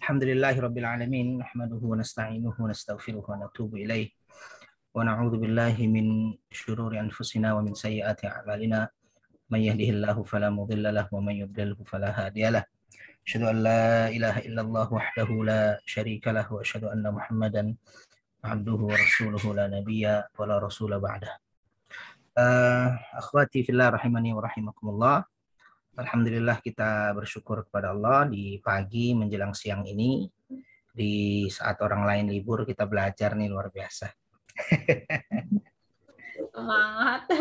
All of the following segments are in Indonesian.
الحمد لله رب العالمين نحمده ونستعينه ونستغفره ونتوب إليه ونعوذ بالله من شرور أنفسنا ومن سيئات أعمالنا من يهده الله فلا مضل له ومن يضلله فلا هادي له أشهد أن لا إله إلا الله وحده لا شريك له وأشهد أن محمدا عبده ورسوله لا نبي ولا رسول بعده آه، أخواتي في الله رحمني ورحمكم الله Alhamdulillah kita bersyukur kepada Allah di pagi menjelang siang ini di saat orang lain libur kita belajar nih luar biasa. Semangat.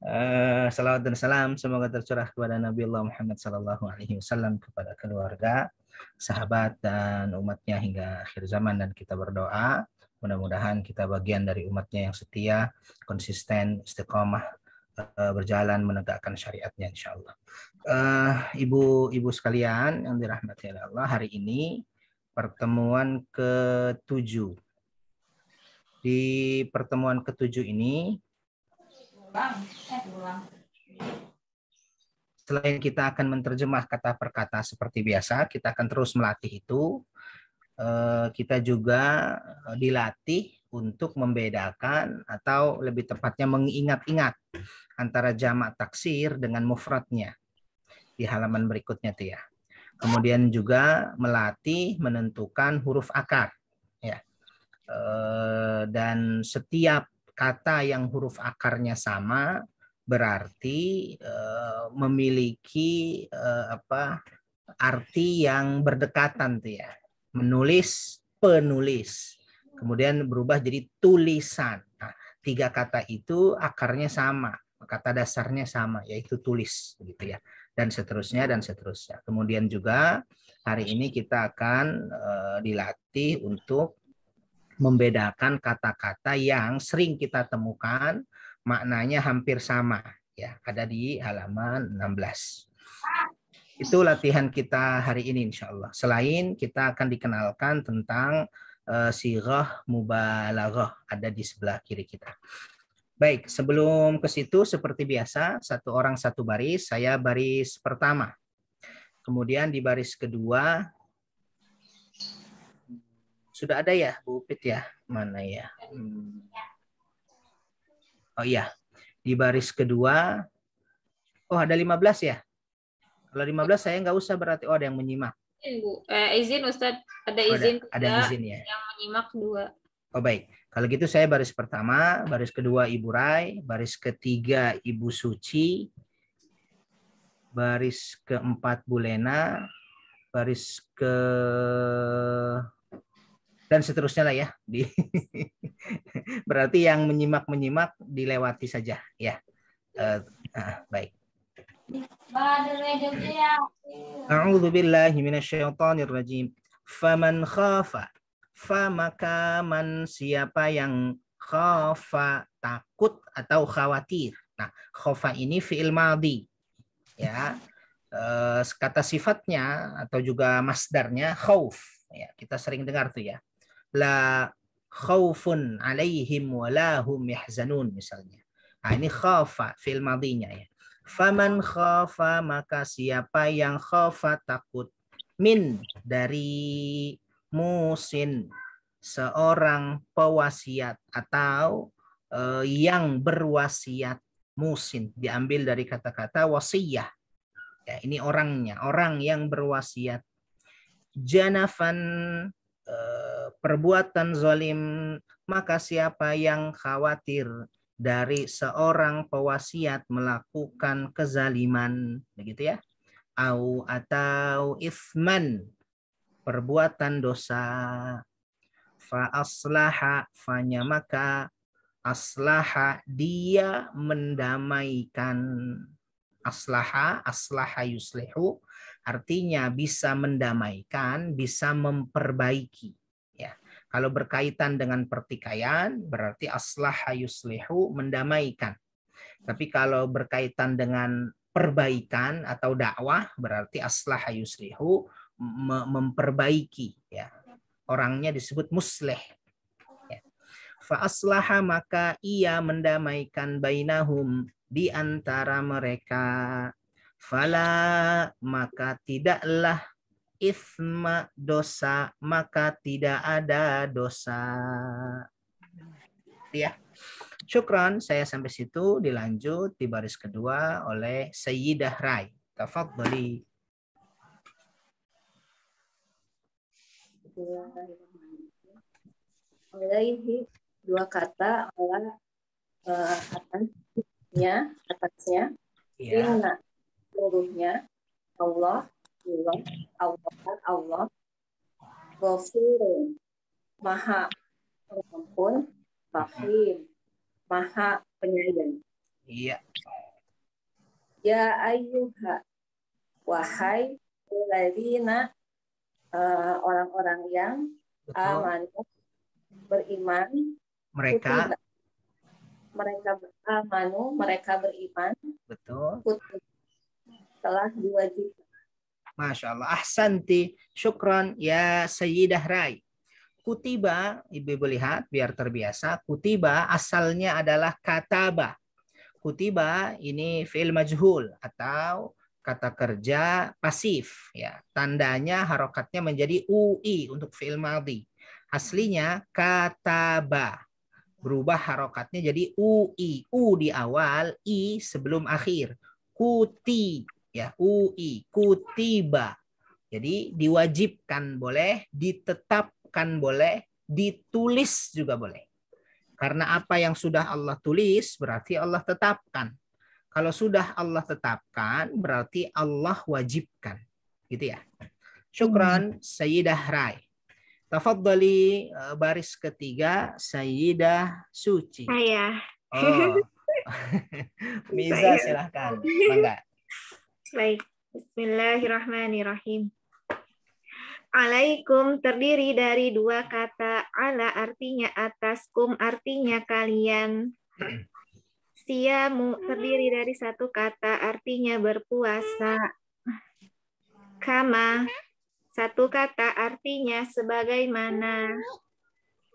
Eh, dan salam semoga tercurah kepada Nabi Allah Muhammad Sallallahu Alaihi Wasallam kepada keluarga, sahabat dan umatnya hingga akhir zaman dan kita berdoa mudah-mudahan kita bagian dari umatnya yang setia, konsisten, istiqomah Eh, berjalan menegakkan syariatnya insya Allah. Uh, eh, ibu ibu sekalian yang dirahmati Allah hari ini pertemuan ketujuh. Di pertemuan ketujuh ini selain kita akan menerjemah kata per kata seperti biasa, kita akan terus melatih itu. Eh, kita juga dilatih untuk membedakan atau lebih tepatnya mengingat-ingat antara jamak taksir dengan mufradnya di halaman berikutnya tuh ya. Kemudian juga melatih menentukan huruf akar ya. Eh, dan setiap kata yang huruf akarnya sama berarti eh, memiliki eh, apa arti yang berdekatan tuh ya. Menulis penulis kemudian berubah jadi tulisan. Nah, tiga kata itu akarnya sama, kata dasarnya sama, yaitu tulis, gitu ya, dan seterusnya dan seterusnya. Kemudian juga hari ini kita akan uh, dilatih untuk membedakan kata-kata yang sering kita temukan maknanya hampir sama ya ada di halaman 16 itu latihan kita hari ini insya Allah. Selain kita akan dikenalkan tentang uh, eh, sirah mubalaghah ada di sebelah kiri kita. Baik, sebelum ke situ seperti biasa satu orang satu baris, saya baris pertama. Kemudian di baris kedua sudah ada ya Bu Pit ya? Mana ya? Hmm. Oh iya. Di baris kedua oh ada 15 ya? Kalau 15 saya nggak usah berarti oh ada yang menyimak izin Bu. Eh, izin ustad oh, ada izin ada, ada izin ya. Yang menyimak dua. Oh baik. Kalau gitu saya baris pertama, baris kedua Ibu Rai, baris ketiga Ibu Suci, baris keempat Bu Lena, baris ke dan seterusnya lah ya. Di... Berarti yang menyimak menyimak dilewati saja ya. Uh, ah, baik. أعوذ بالله من الشيطان الرجيم Faman khafa Fa man siapa yang khafa takut atau khawatir Nah khafa ini fi'il madhi Ya eh, Kata sifatnya atau juga masdarnya khauf ya, Kita sering dengar tuh ya La khaufun alaihim lahum yahzanun misalnya Nah, ini khafa fi'il madhinya ya. Faman khofa maka siapa yang khofa takut min dari musin seorang pewasiat atau uh, yang berwasiat musin diambil dari kata-kata wasiyah. Ya, ini orangnya, orang yang berwasiat. Janafan uh, perbuatan zolim maka siapa yang khawatir dari seorang pewasiat melakukan kezaliman begitu ya au atau ifman perbuatan dosa fa aslaha fanya maka aslaha dia mendamaikan aslaha aslaha yuslihu artinya bisa mendamaikan bisa memperbaiki kalau berkaitan dengan pertikaian, berarti aslah yuslihu, mendamaikan. Tapi kalau berkaitan dengan perbaikan atau dakwah, berarti aslah yuslihu, memperbaiki. Ya. Orangnya disebut musleh. Ya. aslaha maka ia mendamaikan bainahum di antara mereka. Fala maka tidaklah isma dosa, maka tidak ada dosa. Ya. Syukron, saya sampai situ. Dilanjut di baris kedua oleh Sayyidah Rai. Tafadhali. Oleh dua kata Allah eh, uh, atasnya atasnya yeah. inna seluruhnya Allah Allah, kan Allah, Allah, Ghafurun, Maha Pengampun, Rahim, Maha Penyayang. Iya. Ya ayyuha, wahai ladina uh, eh, orang-orang yang Betul. amanu beriman mereka kutiba, mereka amanu mereka beriman betul kutiba, telah diwajib Masya Allah. Ahsanti, syukron, ya Sayyidah Rai. Kutiba, ibu-ibu lihat biar terbiasa. Kutiba asalnya adalah kataba. Kutiba ini fi'il majhul atau kata kerja pasif ya tandanya harokatnya menjadi ui untuk fiil madhi aslinya kataba berubah harokatnya jadi ui u di awal i sebelum akhir kuti ya UI kutiba. Jadi diwajibkan boleh, ditetapkan boleh, ditulis juga boleh. Karena apa yang sudah Allah tulis berarti Allah tetapkan. Kalau sudah Allah tetapkan berarti Allah wajibkan. Gitu ya. Syukran hmm. Sayyidah Rai. Tafadhali e, baris ketiga Sayyidah Suci. Ayah. Oh. Miza silahkan. Bangga. Baik. Bismillahirrahmanirrahim. Alaikum terdiri dari dua kata ala artinya atas, kum artinya kalian. Siamu terdiri dari satu kata artinya berpuasa. Kama satu kata artinya sebagaimana.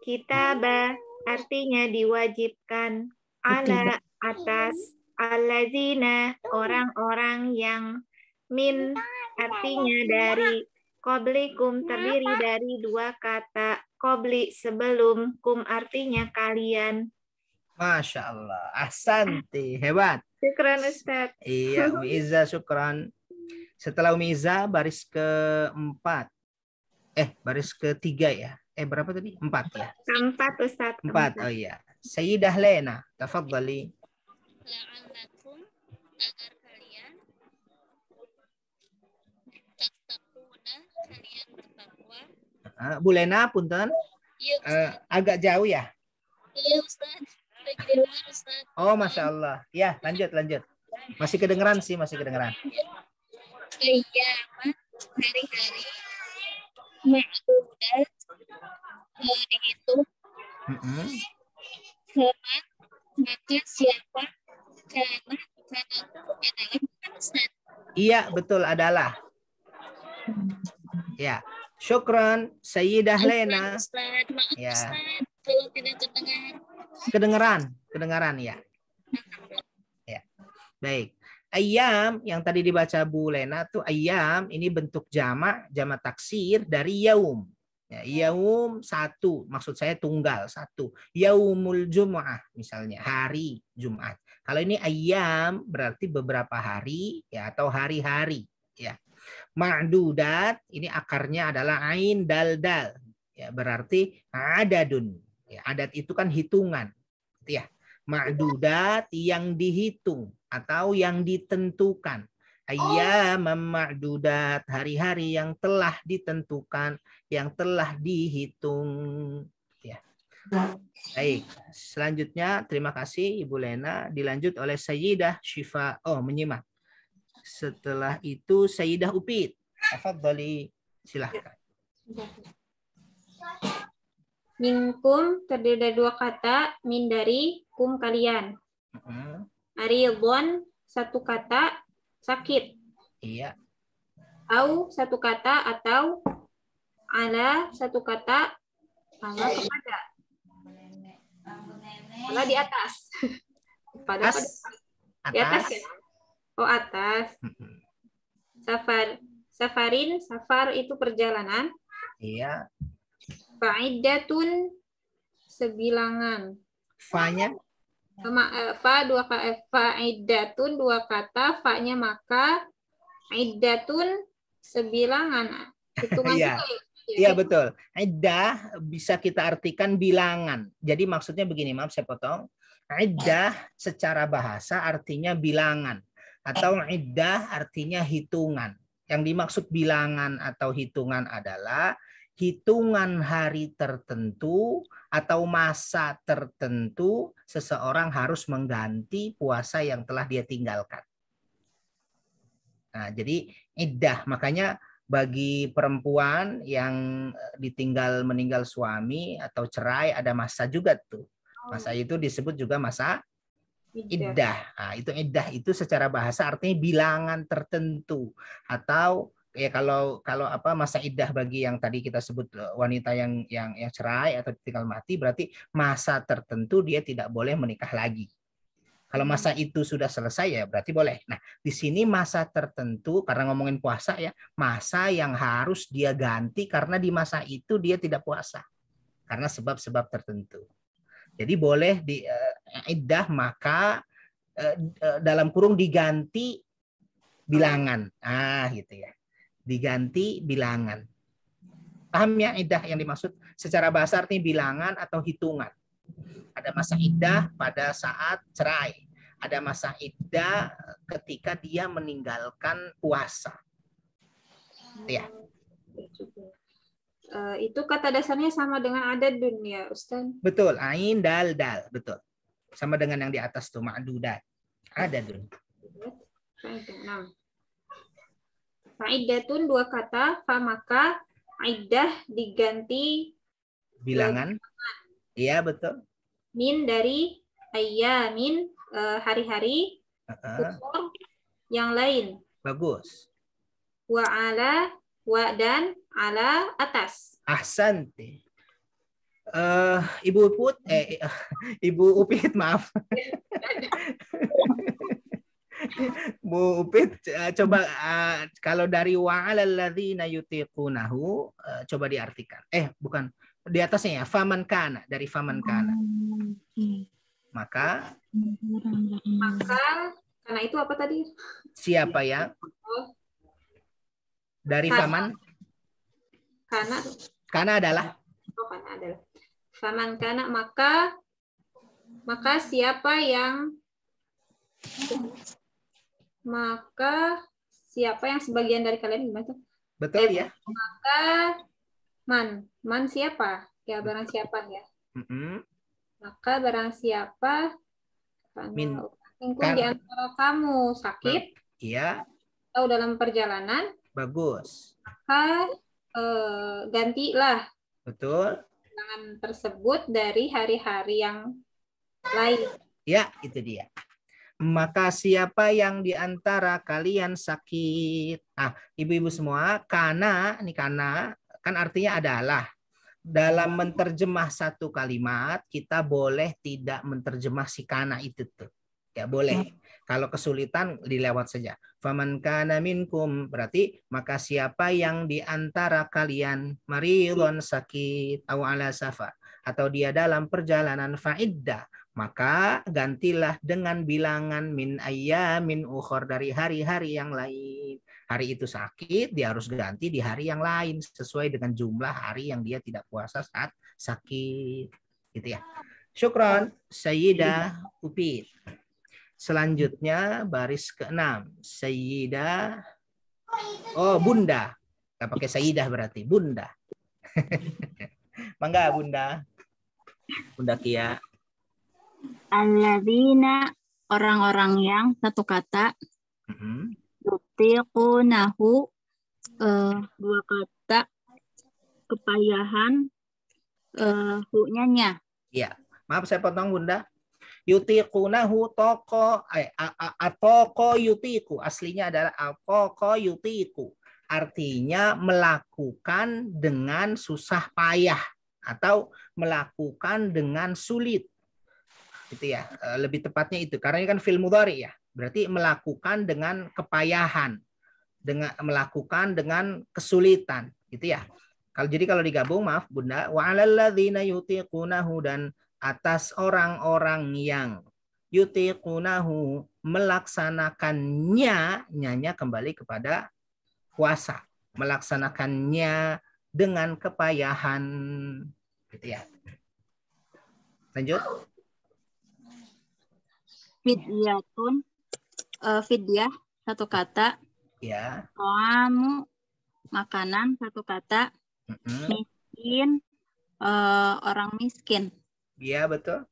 Kitabah artinya diwajibkan. Ala atas, Alazina orang-orang yang min artinya dari koblikum terdiri dari dua kata kobli sebelum kum artinya kalian. Masya Allah, asanti, hebat. Syukran Ustaz. Iya, Umi Iza, syukran. Setelah Umi Iza, baris keempat. Eh, baris ketiga ya. Eh, berapa tadi? Empat ya? Empat Ustaz. Empat, oh iya. Sayyidah Lena, tafadzali la'allakum agar kalian tattaquna kalian bertakwa. Uh, ah, Bu Lena punten. Iya, uh, agak jauh ya? Iya, Ustaz. Lagi dengar, Ustaz. Oh, Masya Allah. Ya, lanjut, lanjut. Masih kedengeran sih, masih kedengeran. Oh, iya, hari-hari ma'udat dihitung. Eh, mm -hmm. Maka siapa Iya, betul adalah. Ya. Syukron, Sayyidah Lena. Ya. Kedengaran, kedengaran ya. Ya. Baik. Ayam yang tadi dibaca Bu Lena tuh ayam ini bentuk jamak, jamak taksir dari yaum. Ya, yaum satu, maksud saya tunggal satu. Yaumul Jum'ah misalnya, hari Jumat. Kalau ini ayam berarti beberapa hari ya atau hari-hari ya. Ma'dudat ini akarnya adalah ain dal dal ya berarti adadun. Ya, adat itu kan hitungan gitu ya. Ma'dudat yang dihitung atau yang ditentukan. Ayam ma'dudat hari-hari yang telah ditentukan, yang telah dihitung. Baik, selanjutnya terima kasih Ibu Lena. Dilanjut oleh Sayyidah Syifa. Oh, menyimak. Setelah itu Sayyidah Upit. Tafadhali, silahkan. Minkum terdiri dari dua kata, min dari, kum kalian. Uh mm-hmm. bon, satu kata, sakit. Iya. Au, satu kata, atau ala, satu kata, ala kepada karena di atas. Pada atas. di atas ya. Oh atas. Safar, safarin, safar itu perjalanan. Iya. Fa'idatun sebilangan. Fa-nya? Eh, fa dua kata, eh, fa'idatun dua kata, fa-nya maka, iddatun sebilangan. Hitungan yeah. ya Iya, iya, iya betul. Iddah bisa kita artikan bilangan. Jadi maksudnya begini, maaf saya potong. Iddah iya. secara bahasa artinya bilangan atau eh. iddah artinya hitungan. Yang dimaksud bilangan atau hitungan adalah hitungan hari tertentu atau masa tertentu seseorang harus mengganti puasa yang telah dia tinggalkan. Nah, jadi iddah eh, makanya bagi perempuan yang eh, ditinggal meninggal suami atau cerai ada masa juga tuh. Oh. Masa itu disebut juga masa idah Nah, itu idah itu secara bahasa artinya bilangan tertentu atau ya kalau kalau apa masa idah bagi yang tadi kita sebut eh, wanita yang yang yang cerai atau ditinggal mati berarti masa tertentu dia tidak boleh menikah lagi. Kalau masa itu sudah selesai ya berarti boleh. Nah, di sini masa tertentu karena ngomongin puasa ya, masa yang harus dia ganti karena di masa itu dia tidak puasa. Karena sebab-sebab tertentu. Jadi boleh di uh, iddah maka uh, dalam kurung diganti bilangan. Ah, gitu ya. Diganti bilangan. Paham ya iddah yang dimaksud? Secara bahasa artinya bilangan atau hitungan. Ada masa iddah pada saat cerai. Ada masa iddah ketika dia meninggalkan puasa. Ya. Uh, itu kata dasarnya sama dengan ada dunia, Ustaz. Betul, ain dal dal, betul. Sama dengan yang di atas tuh ma'dudat. Ada dunia. Nah. dua kata, fa maka iddah diganti bilangan Iya, betul. Min dari ayamin eh, hari-hari. Uh, -uh. yang lain. Bagus. Wa ala wa dan ala atas. Ahsanti. Uh, eh, Ibu Put, eh, uh, Ibu Upit, maaf. Bu Upit, eh, coba uh, kalau dari wa'alalladzina yutiqunahu, uh, coba diartikan. Eh, bukan di atasnya ya faman kana dari faman oh, kana maka maka karena itu apa tadi siapa ya dari kana. faman kana karena adalah oh, kana adalah faman kana maka maka siapa yang maka siapa yang sebagian dari kalian gimana betul eh, ya maka man. Man siapa? Ya barang siapa ya. Mm -hmm. Maka barang siapa min selingkuh kan. di antara kamu sakit? Iya. Atau dalam perjalanan? Bagus. Maka eh, gantilah. Betul. Tangan tersebut dari hari-hari yang lain. Ya, itu dia. Maka siapa yang diantara kalian sakit? Ah, ibu-ibu semua, karena, ini karena Kan artinya adalah dalam menterjemah satu kalimat kita boleh tidak menterjemah si kana itu tuh. Ya boleh. Iya. Kalau kesulitan dilewat saja. Faman kana minkum berarti maka siapa yang di antara kalian maridun sakit atau ala safa atau dia dalam perjalanan faidda maka gantilah dengan bilangan min ayyamin ukhor dari hari-hari yang lain hari itu sakit, dia harus ganti di hari yang lain sesuai dengan jumlah hari yang dia tidak puasa saat sakit. Gitu ya. Syukron, Sayyida iya. Upit. Selanjutnya baris keenam 6 Sayyida Oh, Bunda. Enggak pakai Sayyidah berarti, Bunda. Mangga Bunda. Bunda Kia. Alladzina orang-orang yang satu kata. Mm -hmm yutiqunahu nahu eh, dua kata kepayahan uh, hu-nya Iya. Maaf saya potong Bunda. Yutiqunahu toko eh, atoko yutiku. Aslinya adalah atoko yutiku. Artinya melakukan dengan susah payah atau melakukan dengan sulit gitu ya eh, lebih tepatnya itu karena ini kan film mudhari ya Berarti melakukan dengan kepayahan, dengan melakukan dengan kesulitan, gitu ya. Kalau jadi kalau digabung maaf Bunda, wa'alalladzina yutiqunahu dan atas orang-orang yang yutiqunahu melaksanakannya, nyanya kembali kepada puasa, melaksanakannya dengan kepayahan gitu ya. Lanjut. Fidyatun uh, eh, Vidya satu kata. Ya. Kamu makanan satu kata. Mm -hmm. Miskin uh, orang miskin. Iya betul.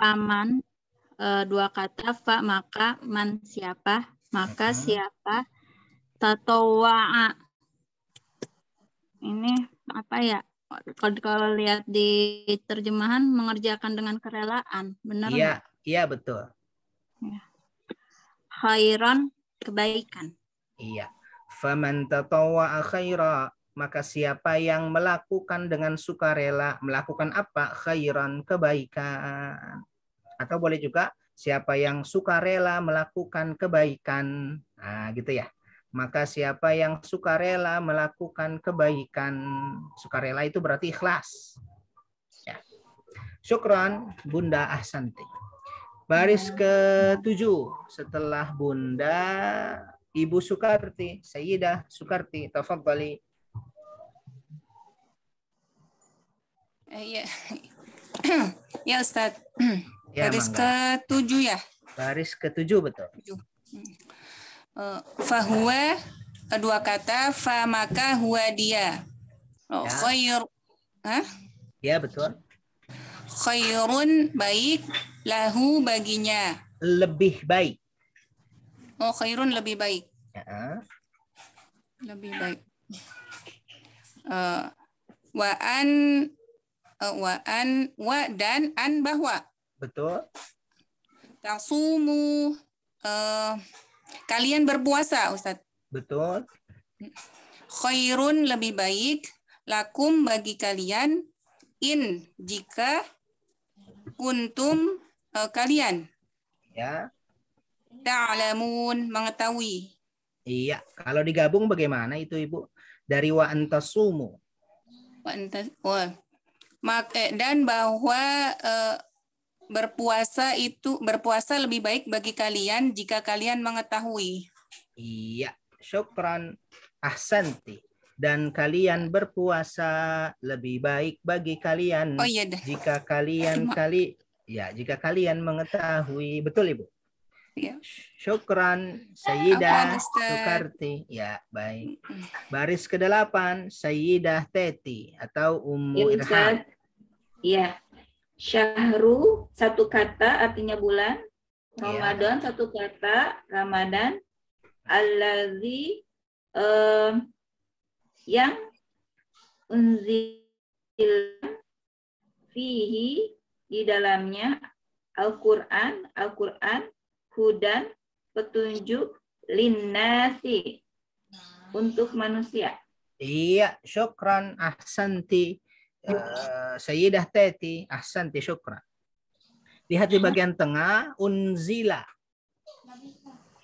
Paman uh, dua kata Pak maka man siapa maka mm -hmm. siapa tatoa. ini apa ya kalau, kalau lihat di terjemahan mengerjakan dengan kerelaan benar iya iya betul ya khairan kebaikan. Iya. Faman tatawwa'a khaira maka siapa yang melakukan dengan sukarela melakukan apa khairan kebaikan atau boleh juga siapa yang sukarela melakukan kebaikan nah gitu ya maka siapa yang sukarela melakukan kebaikan sukarela itu berarti ikhlas ya Syukran bunda ahsanti Baris ke-7 setelah Bunda Ibu Sukarti, Sayyidah Sukarti, tafaddali. Uh, eh, iya. ya. Ustaz. Ya, Baris ke-7 ya? Baris ke-7 betul. 7. Uh, fahuwa dua kata fa maka huwa dia. Oh, ya. Khair. Hah? Ya, betul khairun baik lahu baginya lebih baik oh khairun lebih baik ya. lebih baik uh, wa an uh, wa an wa dan an bahwa betul tasumu uh, kalian berpuasa Ustaz betul khairun lebih baik lakum bagi kalian in jika kuntum uh, kalian. Ya. Ta'lamun mengetahui. Iya, kalau digabung bagaimana itu Ibu? Dari wa antasumu. Wa antas wa. Eh, dan bahwa uh, berpuasa itu berpuasa lebih baik bagi kalian jika kalian mengetahui. Iya, syukran ahsanti dan kalian berpuasa lebih baik bagi kalian oh, iya deh. jika kalian kali ya jika kalian mengetahui betul ibu ya. syukran Sayyidah Sukarti ya baik baris ke delapan Sayyidah Teti atau Ummu ya, Irham ya syahru satu kata artinya bulan iya. Ramadan ya. satu kata Ramadan Allazi um, yang unzil fihi di dalamnya Al-Qur'an, Al-Qur'an hudan petunjuk linnasi nah. untuk manusia. Iya, syukran ahsanti uh, Sayyidah Teti, ahsanti syukran. Lihat di nah. bagian tengah unzila. Nah,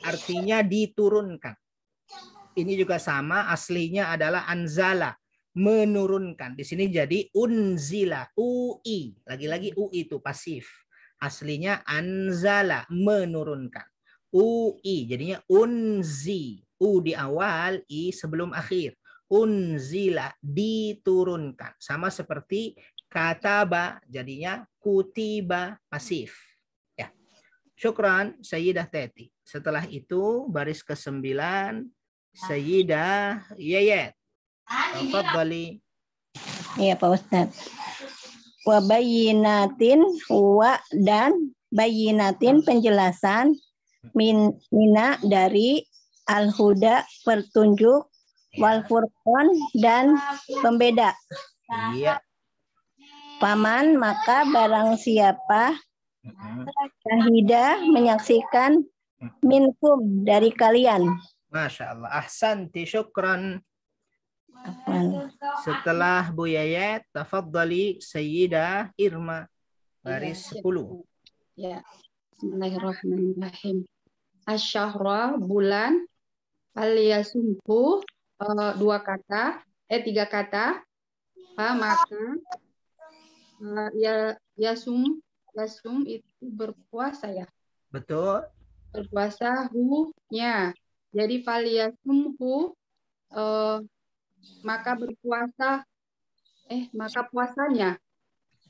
Artinya diturunkan ini juga sama aslinya adalah anzala menurunkan. Di sini jadi unzila, ui. Lagi-lagi ui itu pasif. Aslinya anzala, menurunkan. Ui, jadinya unzi. U di awal, i sebelum akhir. Unzila, diturunkan. Sama seperti kataba, jadinya kutiba pasif. Ya. Syukran, Sayyidah Teti. Setelah itu, baris ke-9, Ah. Sayyida Yayat. Tafadhali. Ah, iya Pak Ustaz. Wa bayyinatin wa dan bayinatin penjelasan min, mina dari al-huda pertunjuk iya. wal furqan dan pembeda. Iya. Paman maka barang siapa syahida menyaksikan minkum dari kalian Masya Allah. Ahsanti syukran. Setelah Bu Yayat, tafaddali Sayyidah Irma. Baris ya. 10. Ya. Bismillahirrahmanirrahim. Asyahra bulan aliyasumku eh, dua kata eh tiga kata Ha, maka eh, ya yasum yasum itu berpuasa ya betul berpuasa hu nya jadi faliyasumhu eh, maka berpuasa eh maka puasanya.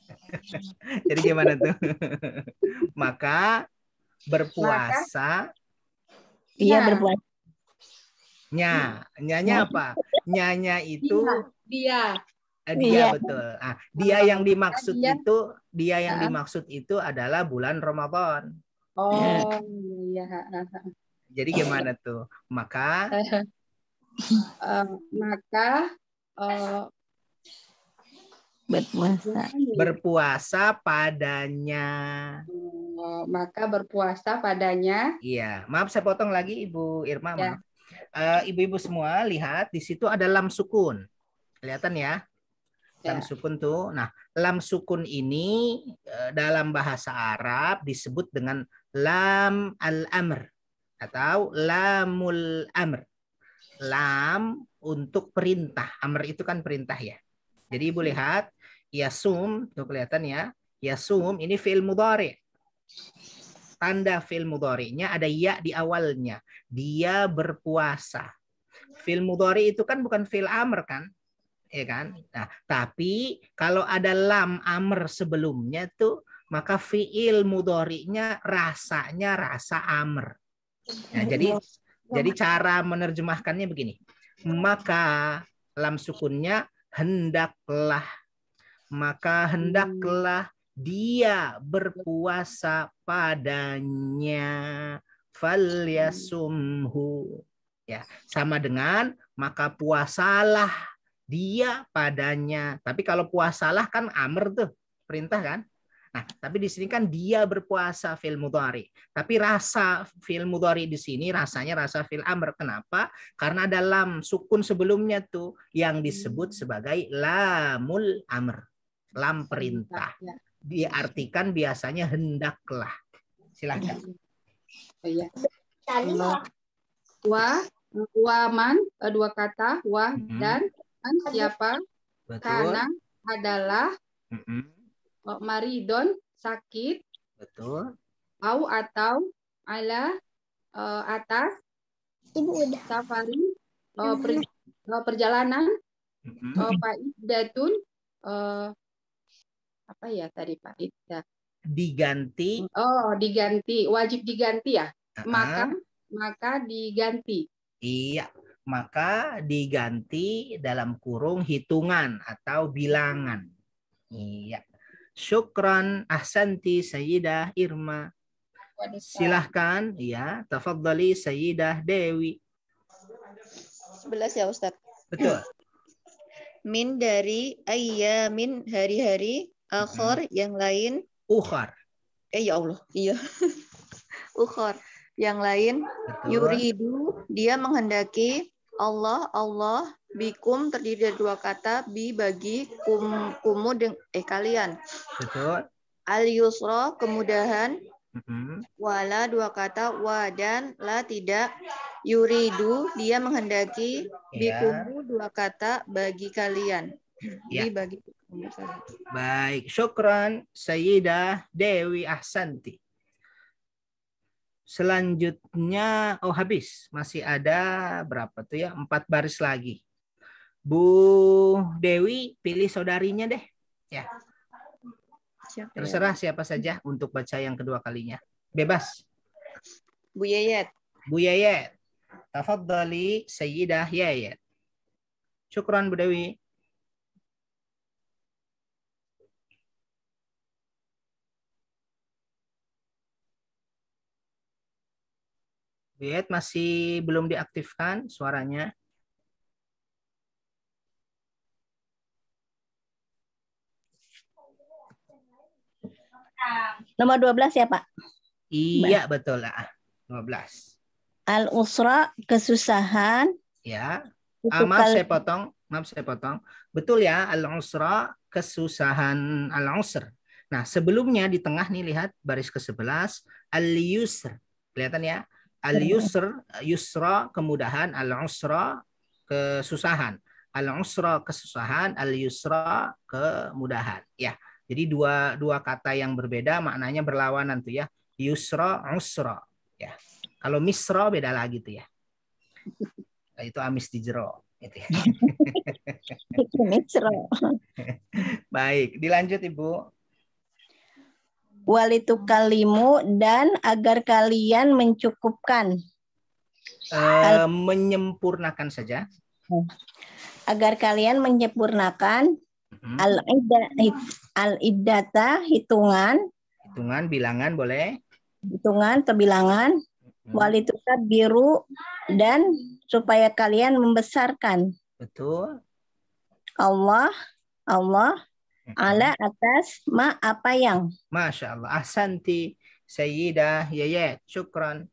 Jadi gimana tuh? maka berpuasa. Maka, iya berpuasa. Nya, nyanya iya. apa? Nyanya itu dia. Dia, eh, dia iya. betul. Ah, dia yang dimaksud dia, itu dia yang dimaksud itu adalah bulan Ramadan. Oh, iya. iya jadi gimana tuh? Maka uh, maka uh, berpuasa berpuasa padanya. Eh, maka berpuasa padanya. Iya, maaf saya potong lagi Ibu Irma. Ya. Maaf. ibu ibu-ibu semua lihat di situ ada lam sukun. Kelihatan ya? Lam ya. sukun tuh. Nah, lam sukun ini dalam bahasa Arab disebut dengan lam al-amr atau lamul amr. Lam untuk perintah. Amr itu kan perintah ya. Jadi Ibu iya. lihat yasum tuh kelihatan ya. Yasum ini fi'il mudhari. Tanda fi'il mudhari-nya ada ya di awalnya. Dia berpuasa. Fi'il mudhari itu kan bukan fi'il amr kan? Ya kan? Nah, tapi kalau ada lam amr sebelumnya tuh maka fi'il mudhari-nya rasanya rasa amr. Ya, jadi jadi cara menerjemahkannya begini. Maka lam sukunnya hendaklah maka hendaklah dia berpuasa padanya fal yasumhu ya sama dengan maka puasalah dia padanya tapi kalau puasalah kan amr tuh perintah kan Nah, tapi di sini kan dia berpuasa fil mudhari. Tapi rasa fil mudhari di sini rasanya rasa fil amr. Kenapa? Karena dalam sukun sebelumnya tuh yang disebut hmm. sebagai lamul amr, lam perintah. Ya. Diartikan biasanya hendaklah. Silakan. Iya. Wa, wa man e, dua kata, wa hmm. dan, siapa? Karena adalah, hmm maridon sakit. Betul. Au atau ala uh, atas Ibu udah. safari uh, per, uh, perjalanan mm-hmm. uh, Pak Idatun uh, apa ya tadi Pak Ida diganti oh diganti wajib diganti ya uh-huh. maka maka diganti iya maka diganti dalam kurung hitungan atau bilangan iya Syukran ahsanti Sayyidah Irma. Silahkan, ya. Tafadhali Sayyidah Dewi. Sebelas ya Ustaz. Betul. Min dari ayyamin hari-hari, akhor hmm. yang lain. Ukhar. Eh ya Allah, iya. ukhar yang lain. Betul. Yuridu, dia menghendaki Allah, Allah, Bikum terdiri dari dua kata bi bagi kum kumu deng, eh kalian. Betul. Al yusro kemudahan. Mm-hmm. Wala dua kata wa dan la tidak. Yuridu dia menghendaki yeah. bikumu dua kata bagi kalian. Yeah. Bi ya. bagi Baik, syukran Sayyidah Dewi Ahsanti. Selanjutnya, oh habis, masih ada berapa tuh ya? Empat baris lagi. Bu Dewi pilih saudarinya deh. Ya. Siapa Terserah ya? siapa saja untuk baca yang kedua kalinya. Bebas. Bu Yayat. Bu Yayat. Tafaddali Sayyidah Yayat. Syukran Bu Dewi. Bu Yayat masih belum diaktifkan suaranya. Nomor 12 ya, Pak? Iya, Baik. betul lah. belas. Al-usra kesusahan. Ya. Ah, maaf saya potong, maaf saya potong. Betul ya, al-usra kesusahan al-usr. Nah, sebelumnya di tengah nih lihat baris ke-11 al-yusr. Kelihatan ya? Al-yusr, yusra kemudahan, al-usra kesusahan. Al-usra kesusahan, al-yusra kemudahan. Ya. Jadi dua dua kata yang berbeda maknanya berlawanan tuh ya. Yusra, usra ya. Kalau misra beda lagi tuh ya. Nah, itu amis di jero gitu ya. misra. Baik, dilanjut Ibu. Walitu kalimu dan agar kalian mencukupkan. Uh, menyempurnakan saja. Agar kalian menyempurnakan mm -hmm. al Al-iddata hitungan. Hitungan bilangan boleh. Hitungan bilangan. Hmm. Walituka biru dan supaya kalian membesarkan. Betul. Allah, Allah, hmm. ala atas ma apa yang. Masya Allah. Ahsanti, Sayyidah, Yayat, Syukran.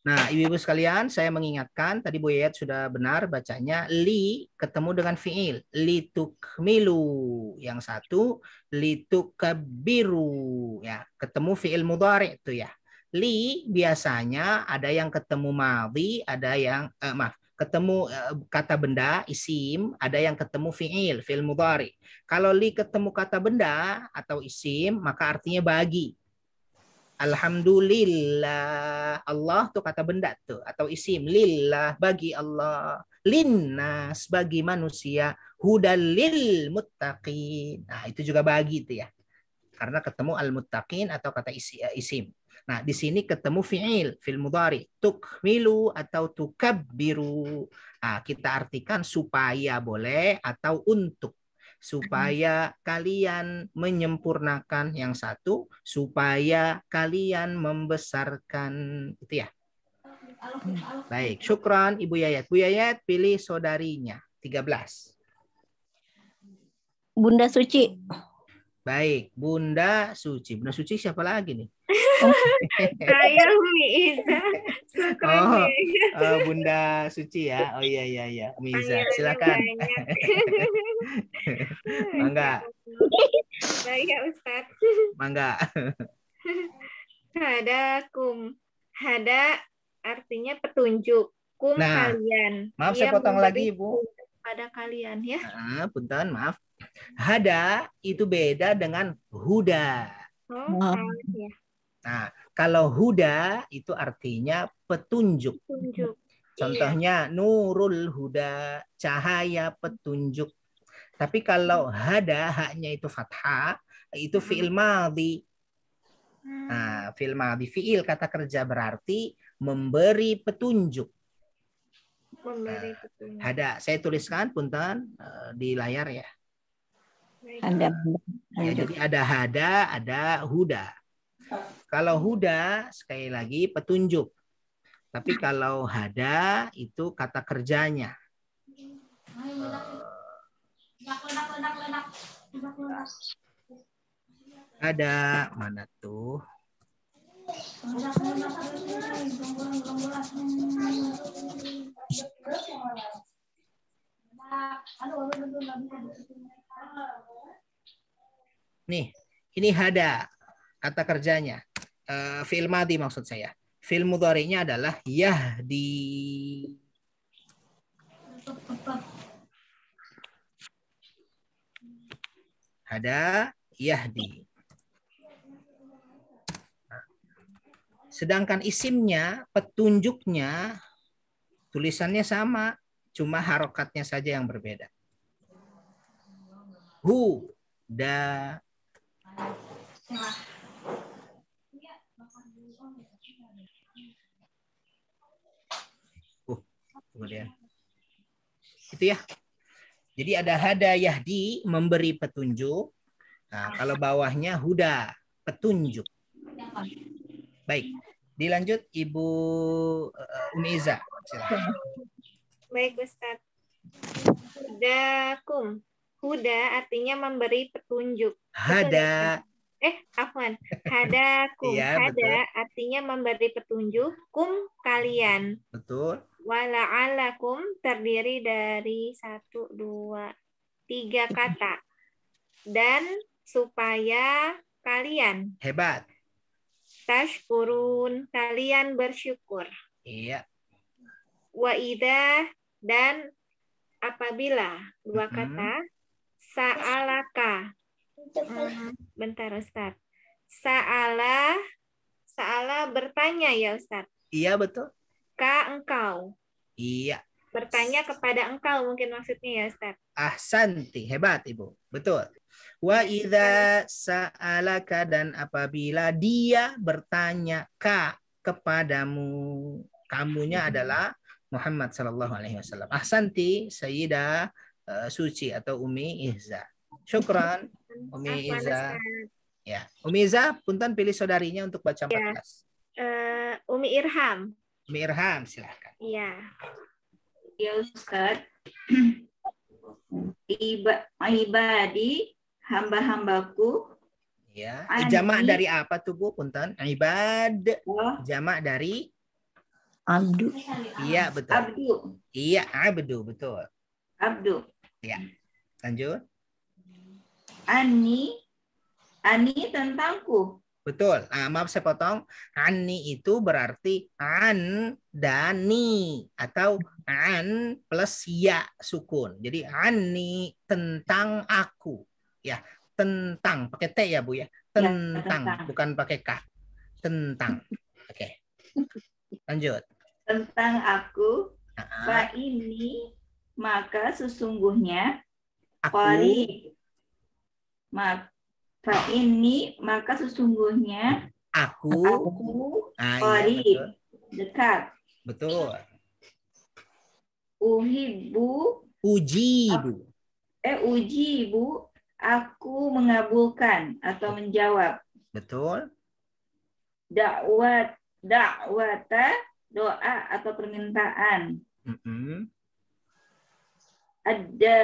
Nah, ibu-ibu sekalian, saya mengingatkan tadi Bu Yayat sudah benar bacanya li ketemu dengan fiil li milu yang satu li kebiru ya ketemu fiil mudhari itu ya. Li biasanya ada yang ketemu madhi, ada yang eh, maaf, ketemu eh, kata benda isim, ada yang ketemu fiil, fiil mudhari. Kalau li ketemu kata benda atau isim, maka artinya bagi. Alhamdulillah. Allah tuh kata benda tuh atau isim. Lillah bagi Allah. Linnas bagi manusia. Hudalil muttaqin. Nah, itu juga bagi itu ya. Karena ketemu al-muttaqin atau kata isi, eh, isim. Nah, di sini ketemu fi'il, fil mudhari. Tukmilu atau tukabbiru. Nah, kita artikan supaya boleh atau untuk supaya kalian menyempurnakan yang satu, supaya kalian membesarkan itu ya. Baik, syukran Ibu Yayat. Bu Yayat pilih saudarinya 13. Bunda Suci. Baik, Bunda Suci. Bunda Suci siapa lagi nih? saya Umi Iza Oh, uh, Bunda Suci ya. Oh iya iya iya, Umi iya, Iza. Iya, silakan. Mangga. Saya Ustaz. Mangga. Hadakum. Hada artinya petunjuk. Kum nah, kalian. Maaf saya potong lagi, Ibu. Pada kalian ya. Ah, punten, maaf. Hada itu beda dengan huda. Oh, maaf. ya. Nah, kalau huda itu artinya petunjuk. petunjuk. Contohnya iya. nurul huda, cahaya petunjuk. Tapi kalau hada, haknya itu fathah, itu hmm. fi'il madhi. Hmm. Nah, fi'il madhi, fi'il kata kerja berarti memberi petunjuk. Nah, hada, saya tuliskan punten eh, di layar ya. Ada. Ya, jadi ada hada, ada huda. Kalau huda sekali lagi petunjuk. Tapi kalau hada itu kata kerjanya. Eh, Ada mana tuh? Nih, ini hada kata kerjanya uh, eh, fil madi maksud saya fil mudhari'nya adalah yahdi ada yahdi sedangkan isimnya petunjuknya tulisannya sama cuma harokatnya saja yang berbeda hu da kemudian Itu ya. Jadi ada hada yahdi memberi petunjuk. Nah, kalau bawahnya huda petunjuk. Baik. Dilanjut Ibu uh, Umi Silahkan. Baik, Ustaz. kum Huda artinya memberi petunjuk. Hada. Eh, afwan. hada ya, Hada artinya memberi petunjuk. Kum kalian. Betul. Wala'alakum terdiri dari satu, dua, tiga kata. Dan supaya kalian. Hebat. Tashkurun, kalian bersyukur. Iya. Wa dan apabila dua mm -hmm. kata sa'alaka. Mm-hmm. Bentar Ustaz. Sa'ala sa'ala bertanya ya Ustaz. Iya betul maka engkau. Iya. Bertanya kepada engkau mungkin maksudnya ya, Ustaz. Ahsanti, hebat Ibu. Betul. Wa idza sa'alaka dan apabila dia bertanya ka kepadamu, kamunya hmm. adalah Muhammad sallallahu alaihi wasallam. Ahsanti, Sayyida uh, Suci atau Umi Ihza. Syukran Umi Ihza. Ya, Umi Izza, punten pilih saudarinya untuk baca 14. Ya. Uh, Umi Irham. Mirham Irham, silahkan. Iya. Ya Ustaz. Iba, ibadi hamba-hambaku. Ya. Jamak dari apa tuh Bu Punten? Ibad. Oh. Jamak dari Abdu. Iya, betul. Abdu. Iya, abdu, betul. Abdu. Iya. Lanjut. Ani Ani tentangku. Betul. Nah, maaf saya potong. Ani itu berarti an dani atau an plus ya sukun. Jadi ani tentang aku. Ya, tentang pakai T ya, Bu ya. ya tentang, ya, bukan pakai K. Tentang. Oke. Okay. Lanjut. Tentang aku, ah. fa ini maka sesungguhnya aku, Kori, maka Fa nah, ini maka sesungguhnya aku, aku ah, kori, iya, betul. dekat. Betul. Uhibu bu Eh uji ibu aku mengabulkan atau menjawab. Betul. Dakwat dakwata doa atau permintaan. Mm -hmm. ada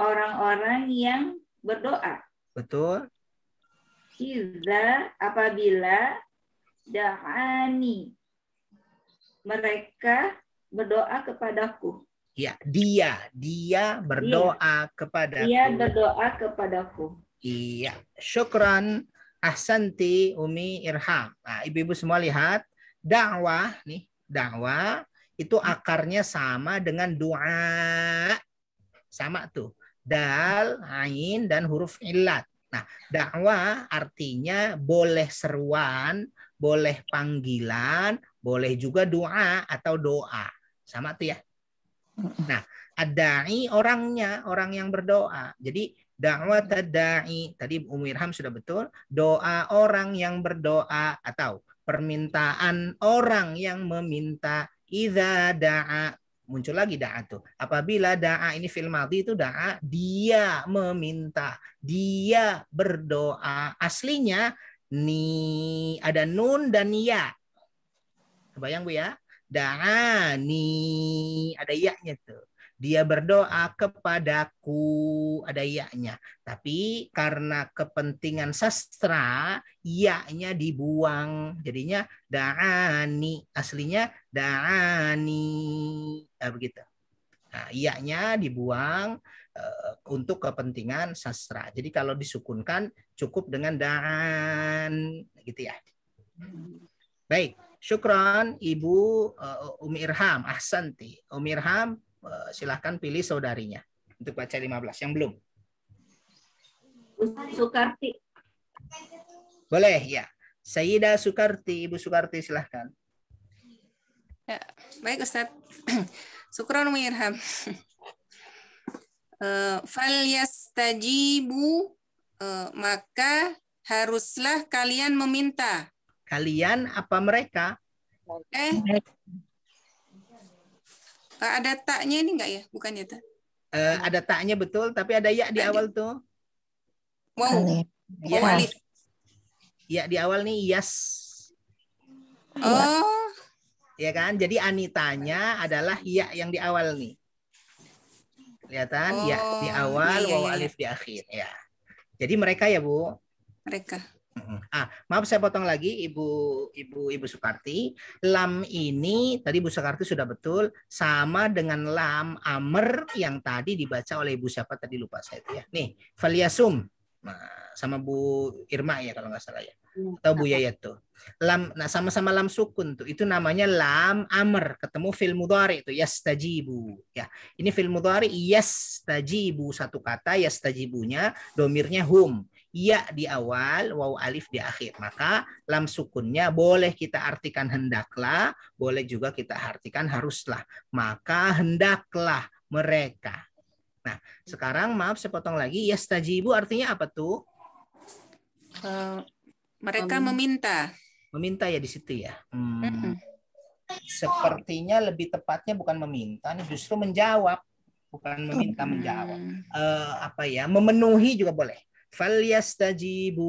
orang-orang yang berdoa. Betul. Iza apabila da'ani. Mereka berdoa kepadaku. Ya, dia, dia berdoa dia, kepadaku. Dia berdoa kepadaku. Iya, syukran ahsanti umi irham. Nah, ibu-ibu semua lihat dakwah nih, dakwah itu akarnya sama dengan doa. Sama tuh. Dal, ain dan huruf ilat. Nah, dakwah artinya boleh seruan, boleh panggilan, boleh juga doa atau doa. Sama tuh ya. Nah, adai orangnya, orang yang berdoa. Jadi dakwah tadai tadi Umi Irham sudah betul, doa orang yang berdoa atau permintaan orang yang meminta idza da'a muncul lagi da'a tuh. Apabila da'a ini fil madhi itu da'a dia meminta, dia berdoa. Aslinya ni ada nun dan ya. Kebayang Bu ya? Da'a ni ada ya-nya tuh. Dia berdoa kepadaku. Ada yaknya. Tapi karena kepentingan sastra, yaknya dibuang. Jadinya da'ani. Aslinya da'ani. Nah, begitu. Nah, ianya dibuang uh, untuk kepentingan sastra. Jadi kalau disukunkan cukup dengan da'an nah, gitu ya. Baik, syukron Ibu uh, Umi Irham, ahsanti. Umi Irham Eh, silahkan pilih saudarinya untuk baca 15 yang belum. Sukarti. Boleh ya. Sayyida Sukarti, Ibu Sukarti silahkan. Ya, baik Ustaz. Sukron mirham. Uh, eh, fal yastajibu eh, maka haruslah kalian meminta. Kalian apa mereka? Eh, Eh, ada taknya ini enggak ya? Bukan ya tak? Uh, ada taknya betul, tapi ada ya di ada. awal tuh. Wow. Ya, wow. ya di awal nih yes. Oh. Ya kan? Jadi anitanya adalah ya yang di awal nih. Kelihatan? Oh, ya di oh, awal, iya, iya, iya. alif di akhir. Ya. Jadi mereka ya, Bu. Mereka. Ah, maaf saya potong lagi Ibu Ibu Ibu Sukarti. Lam ini tadi Bu Sukarti sudah betul sama dengan lam amr yang tadi dibaca oleh Ibu siapa tadi lupa saya itu ya. Nih, Valiasum. Nah, sama Bu Irma ya kalau nggak salah ya. Iya. Atau Bu Yayat tuh. Lam nah sama-sama lam sukun tuh. Itu namanya lam amr ketemu fil mudhari itu yastajibu ya. Ini fil mudhari yastajibu satu kata yastajibunya domirnya hum ya di awal, waw alif di akhir. Maka lam sukunnya boleh kita artikan hendaklah, boleh juga kita artikan haruslah. Maka hendaklah mereka. Nah, sekarang maaf sepotong lagi, ya yastajibu artinya apa tuh? Uh, mereka um, meminta. Meminta ya di situ ya. Hmm. Mm -mm. Sepertinya lebih tepatnya bukan meminta, justru menjawab, bukan meminta menjawab. Uh, apa ya? Memenuhi juga boleh falyastajibu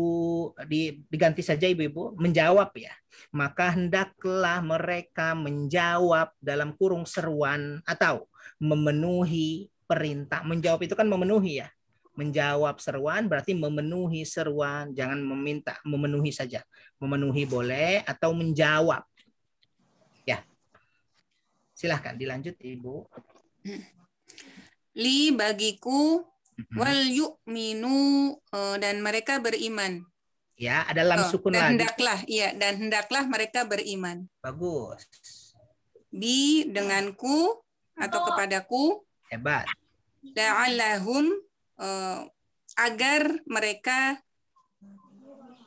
di, diganti saja ibu-ibu menjawab ya maka hendaklah mereka menjawab dalam kurung seruan atau memenuhi perintah menjawab itu kan memenuhi ya menjawab seruan berarti memenuhi seruan jangan meminta memenuhi saja memenuhi boleh atau menjawab ya silahkan dilanjut ibu li bagiku Mm-hmm. wal yu'minu eh, dan mereka beriman. Ya, ada lam oh, dan lagi. hendaklah, iya, dan hendaklah mereka beriman. Bagus. Bi denganku atau kepadaku. Hebat. La'allahum uh, agar mereka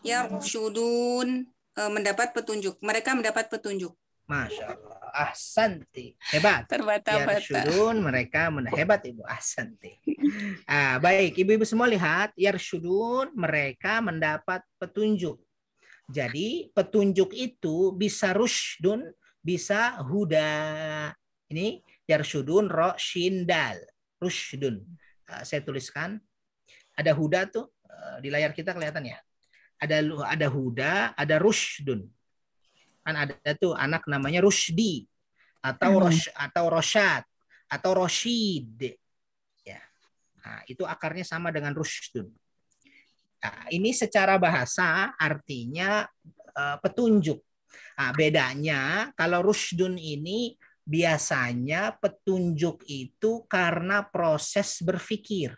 yang syudun eh, mendapat petunjuk. Mereka mendapat petunjuk. Masya Allah. Ahsanti. Hebat. Terbata-bata. mereka hebat Ibu Ahsanti. Ah, baik, Ibu-ibu semua lihat. Yarsudun mereka mendapat petunjuk. Jadi petunjuk itu bisa rusdun, bisa huda. Ini yarsudun ro shindal. Rusdun. Ah, saya tuliskan. Ada huda tuh eh, di layar kita kelihatan ya. Ada ada huda, ada rusdun kan ada tuh anak namanya Rushdi atau hmm. Rosh atau Roshad atau Roshid ya nah, itu akarnya sama dengan Rushdun nah, ini secara bahasa artinya uh, petunjuk nah, bedanya kalau Rushdun ini biasanya petunjuk itu karena proses berpikir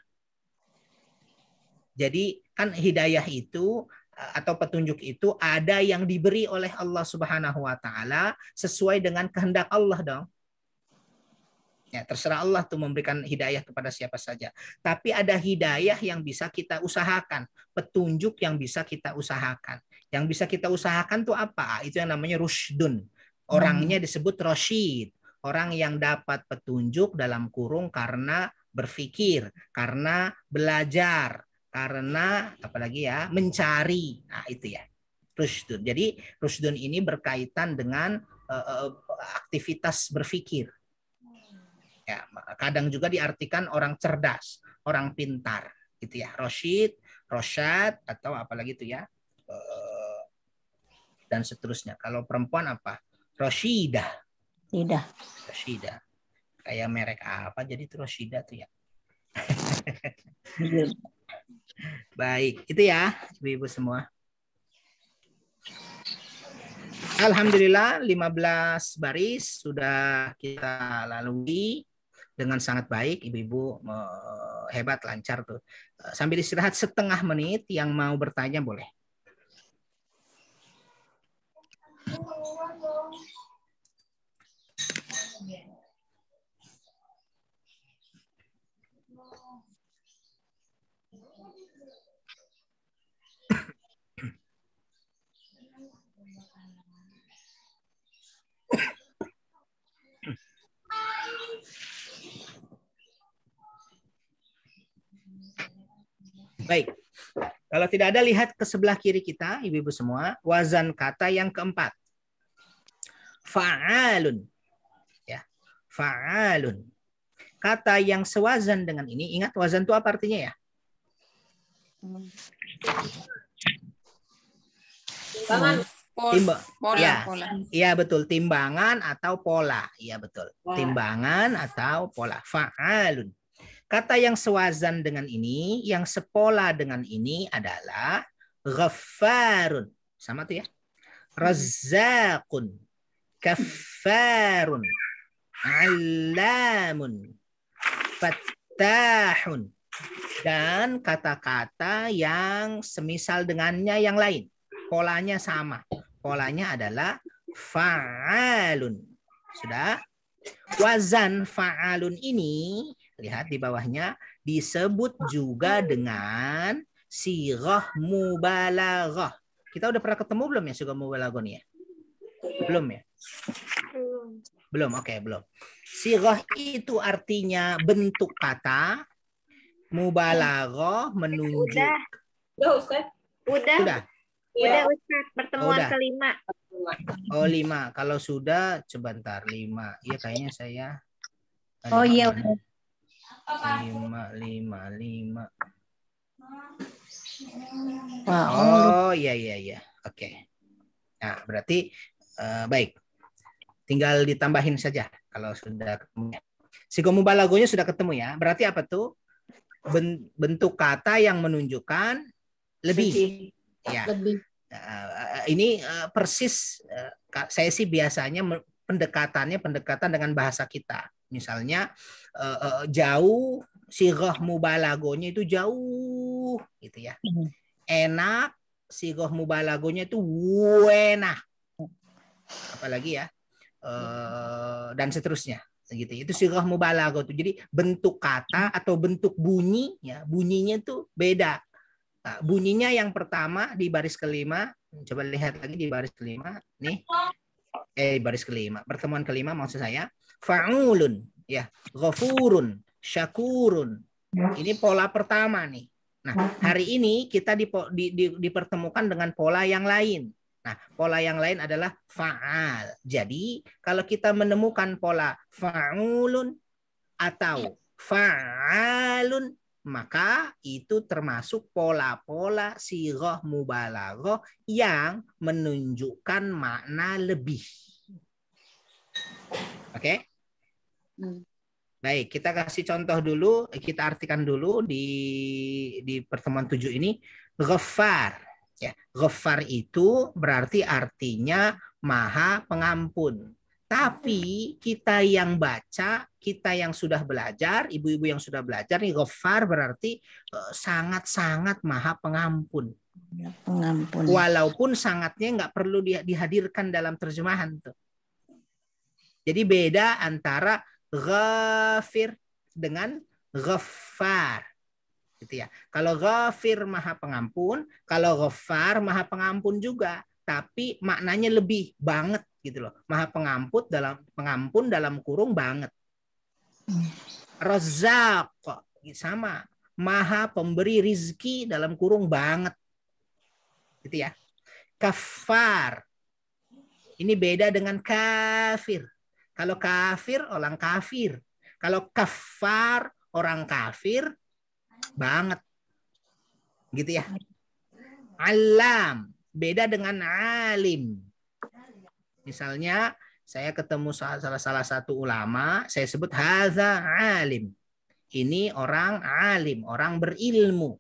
jadi kan hidayah itu atau petunjuk itu ada yang diberi oleh Allah Subhanahu wa taala sesuai dengan kehendak Allah dong. Ya, terserah Allah tuh memberikan hidayah kepada siapa saja. Tapi ada hidayah yang bisa kita usahakan, petunjuk yang bisa kita usahakan. Yang bisa kita usahakan tuh apa? Ah, itu yang namanya rusdun. Orangnya hmm. disebut rasyid, orang yang dapat petunjuk dalam kurung karena berpikir, karena belajar, karena apalagi ya mencari nah itu ya rusdun jadi rusdun ini berkaitan dengan uh, aktivitas berpikir ya kadang juga diartikan orang cerdas orang pintar gitu ya roshid rosyad atau apalagi itu ya uh, dan seterusnya kalau perempuan apa roshidah tidak roshidah kayak merek apa jadi itu roshidah tuh ya iya. Baik, itu ya Ibu-ibu semua. Alhamdulillah 15 baris sudah kita lalui dengan sangat baik ibu-ibu hebat lancar tuh. Eh, sambil istirahat setengah menit yang mau bertanya boleh. Iya. Baik. Kalau tidak ada, lihat ke sebelah kiri kita, ibu-ibu semua. Wazan kata yang keempat. Fa'alun. Ya. Fa'alun. Kata yang sewazan dengan ini, ingat wazan itu apa artinya ya? Timbangan. Timba pola, ya. pola. Ya, betul, timbangan atau pola. ya betul. Pola. Timbangan atau pola. Fa'alun. Kata yang sewazan dengan ini, yang sepola dengan ini adalah ghaffarun. Sama tuh ya. Hmm. Razzaqun. Kaffarun. alamun, Fattahun. Dan kata-kata yang semisal dengannya yang lain. Polanya sama. Polanya adalah fa'alun. Sudah? Wazan fa'alun ini Lihat di bawahnya disebut juga dengan sirah mubalaghah. Kita udah pernah ketemu belum ya sirah mubalaghah ya? Belum ya? Belum. Belum, oke, okay, belum. Sirah itu artinya bentuk kata mubalaghah menunjuk. Udah. Udah, Ustaz. Udah. Udah. Iya. Udah, Pertemuan kelima. Oh, lima. Kalau sudah, coba ntar. Lima. Iya, kayaknya saya. Oh, iya lima lima lima oh iya iya iya oke okay. nah berarti uh, baik tinggal ditambahin saja kalau sudah ketemu ya. lagunya sudah ketemu ya berarti apa tuh bentuk kata yang menunjukkan lebih, lebih. ya lebih. Uh, ini uh, persis uh, saya sih biasanya pendekatannya pendekatan dengan bahasa kita Misalnya uh, uh, jauh sirah mubalagonya itu jauh gitu ya. Hmm. Enak roh mubalagonya itu wena. Apalagi ya. Uh, dan seterusnya gitu itu roh mubalago tuh jadi bentuk kata atau bentuk bunyi ya bunyinya itu beda nah, bunyinya yang pertama di baris kelima coba lihat lagi di baris kelima nih eh baris kelima pertemuan kelima maksud saya faulun ya ghafurun syakurun ini pola pertama nih nah hari ini kita di, di, di, dipertemukan dengan pola yang lain nah pola yang lain adalah faal jadi kalau kita menemukan pola faulun atau faalun maka itu termasuk pola-pola sirah mubalaghah yang menunjukkan makna lebih. Oke. Okay? Hmm. Baik, kita kasih contoh dulu, kita artikan dulu di di pertemuan tujuh ini Ghaffar. Ya, ghaffar itu berarti artinya Maha Pengampun. Tapi kita yang baca, kita yang sudah belajar, ibu-ibu yang sudah belajar nih ghaffar berarti e, sangat-sangat Maha Pengampun. Ya, pengampun. Walaupun sangatnya nggak perlu dihadirkan dalam terjemahan tuh. Jadi beda antara Ghafir dengan Ghaffar. Gitu ya. Kalau Ghafir Maha Pengampun, kalau Ghaffar Maha Pengampun juga, tapi maknanya lebih banget gitu loh. Maha Pengampun dalam pengampun dalam kurung banget. Razzaq sama Maha pemberi rizki dalam kurung banget. Gitu ya. Kafar. Ini beda dengan kafir. Kalau kafir orang kafir. Kalau kafar orang kafir banget. Gitu ya. Alam beda dengan alim. Misalnya saya ketemu salah salah satu ulama, saya sebut haza alim. Ini orang alim, orang berilmu.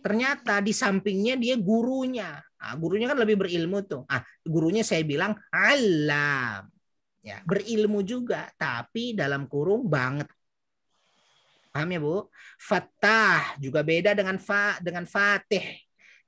Ternyata di sampingnya dia gurunya. Nah, gurunya kan lebih berilmu tuh. Ah, gurunya saya bilang alam ya berilmu juga tapi dalam kurung banget paham ya bu fatah juga beda dengan fa dengan fatih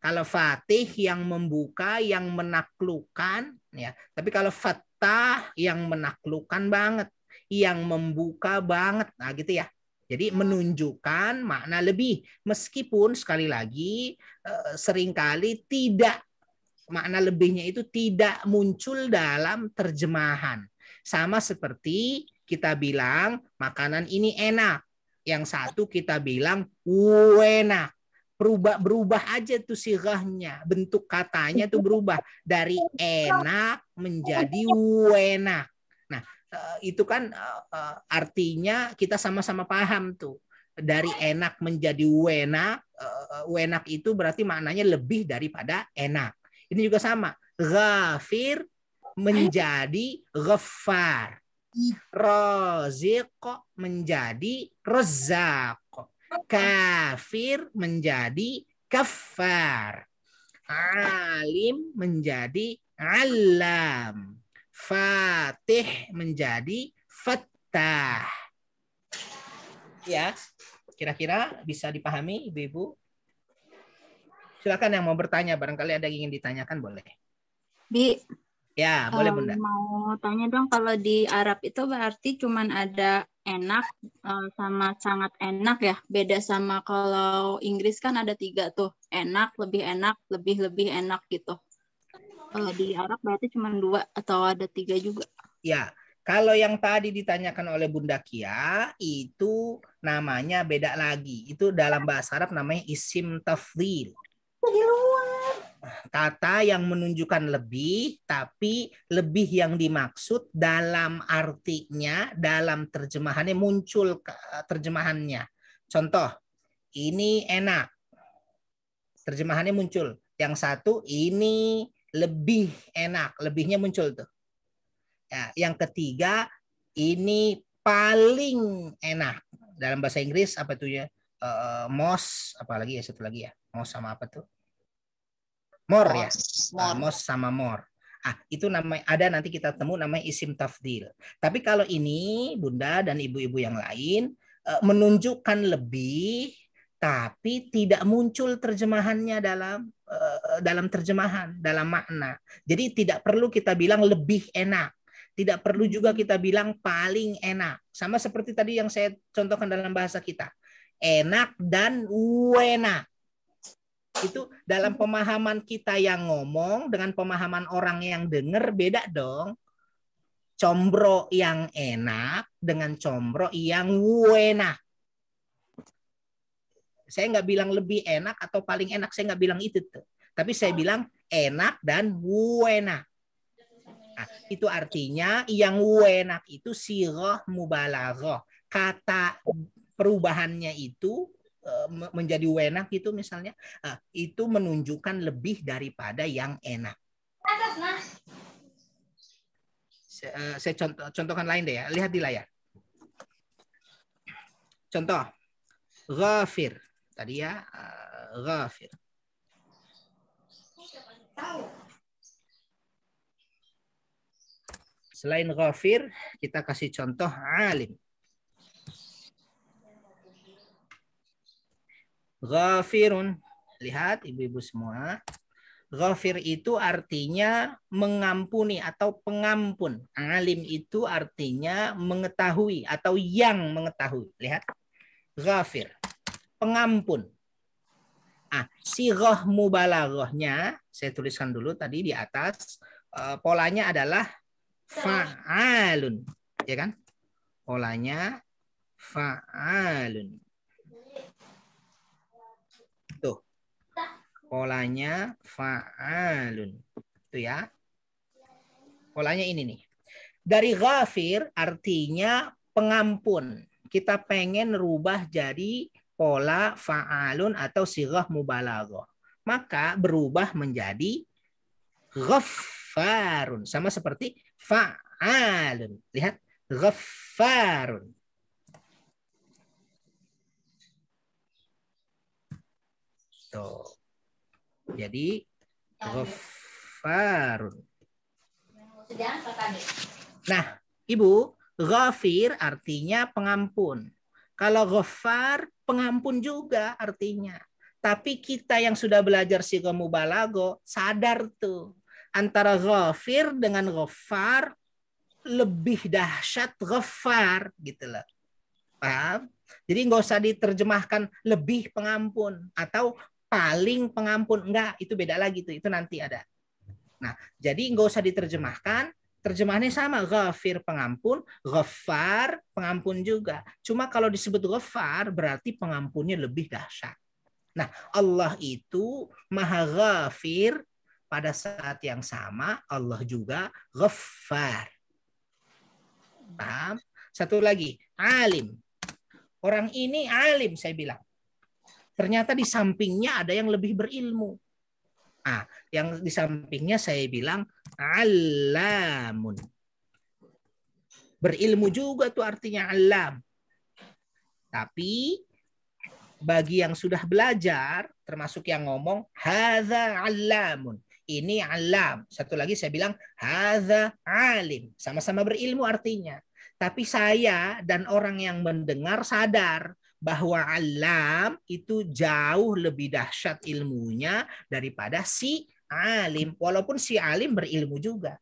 kalau fatih yang membuka yang menaklukkan ya tapi kalau fatah yang menaklukkan banget yang membuka banget nah gitu ya jadi menunjukkan makna lebih meskipun sekali lagi eh, seringkali tidak makna lebihnya itu tidak muncul dalam terjemahan. Sama seperti kita bilang makanan ini enak. Yang satu kita bilang wena Berubah berubah aja tuh sirahnya, bentuk katanya tuh berubah dari enak menjadi wena Nah, eh, itu kan eh, eh, artinya kita sama-sama paham tuh dari enak menjadi wena Wenak itu berarti maknanya lebih daripada enak. Ini juga sama. Ghafir menjadi ghaffar. Raziq menjadi rozak. Kafir menjadi kafar. Alim menjadi alam. Fatih menjadi fatah. Ya, kira-kira bisa dipahami Ibu-ibu? Silakan yang mau bertanya, barangkali ada yang ingin ditanyakan boleh. Bi, Ya, boleh Bunda. Um, mau tanya dong kalau di Arab itu berarti cuman ada enak uh, sama sangat enak ya. Beda sama kalau Inggris kan ada tiga tuh, enak, lebih enak, lebih lebih enak gitu. Kalau di Arab berarti cuma dua atau ada tiga juga. Ya, kalau yang tadi ditanyakan oleh Bunda Kia itu namanya beda lagi. Itu dalam bahasa Arab namanya isim tafdil. Di luar kata yang menunjukkan lebih, tapi lebih yang dimaksud dalam artinya, dalam terjemahannya muncul eh, terjemahannya. Contoh, ini enak. Terjemahannya muncul. Yang satu, ini lebih enak. Lebihnya muncul tuh. Ya, yang ketiga, ini paling enak. Dalam bahasa Inggris apa tuh ya? Uh, eh, eh, most, apalagi ya satu lagi ya. Most sama apa tuh? Mor ya. Ah, mor. Mos sama mor. Ah, itu namanya ada nanti kita temu namanya isim tafdil. Tapi kalau ini Bunda dan ibu-ibu yang lain eh, menunjukkan lebih tapi tidak muncul terjemahannya dalam eh, eh, dalam terjemahan, dalam makna. Jadi tidak perlu kita bilang lebih enak. Tidak perlu juga kita bilang paling enak. Sama seperti tadi yang saya contohkan dalam bahasa kita. Enak dan wena itu dalam pemahaman kita yang ngomong dengan pemahaman orang yang dengar beda dong. Combro yang enak dengan combro yang enak. Saya nggak bilang lebih enak atau paling enak, saya nggak bilang itu tuh. Tapi saya bilang enak dan enak. Nah, itu artinya yang enak itu sirah mubalaghah. Kata perubahannya itu Eh, menjadi wenak itu misalnya ah, itu menunjukkan lebih daripada yang enak saya, eh, saya contoh, contohkan lain deh ya lihat di layar contoh ghafir tadi ya eh, ghafir selain ghafir kita kasih contoh alim Ghafirun. Lihat ibu-ibu semua. Ghafir itu artinya mengampuni atau pengampun. Alim itu artinya mengetahui atau yang mengetahui. Lihat. Ghafir. Pengampun. Ah, si sirah mubalaghahnya saya tuliskan dulu tadi di atas eh, polanya adalah fa'alun, ya kan? Polanya fa'alun. Polanya fa'alun. Itu ya. Polanya ini nih. Dari ghafir artinya pengampun. Kita pengen rubah jadi pola fa'alun atau sirah mubalaghah. Maka berubah menjadi ghaffarun Sama seperti fa'alun. Lihat. ghaffarun Tuh. Jadi ghafarun. Nah, Ibu, ghafir artinya pengampun. Kalau ghafar, pengampun juga artinya. Tapi kita yang sudah belajar psikomubalago, sadar tuh. Antara ghafir dengan ghafar, lebih dahsyat ghafar. Gitu loh. Paham? Jadi nggak usah diterjemahkan lebih pengampun atau paling pengampun enggak itu beda lagi tuh itu nanti ada nah jadi nggak usah diterjemahkan terjemahannya sama ghafir pengampun ghafar pengampun juga cuma kalau disebut ghafar berarti pengampunnya lebih dahsyat nah Allah itu maha ghafir pada saat yang sama Allah juga ghafar paham satu lagi alim orang ini alim saya bilang ternyata di sampingnya ada yang lebih berilmu. Ah, yang di sampingnya saya bilang alamun. Berilmu juga tuh artinya alam. Tapi bagi yang sudah belajar, termasuk yang ngomong haza alamun. Ini alam. Satu lagi saya bilang haza alim. Sama-sama berilmu artinya. Tapi saya dan orang yang mendengar sadar bahwa alam itu jauh lebih dahsyat ilmunya daripada si alim. Walaupun si alim berilmu juga.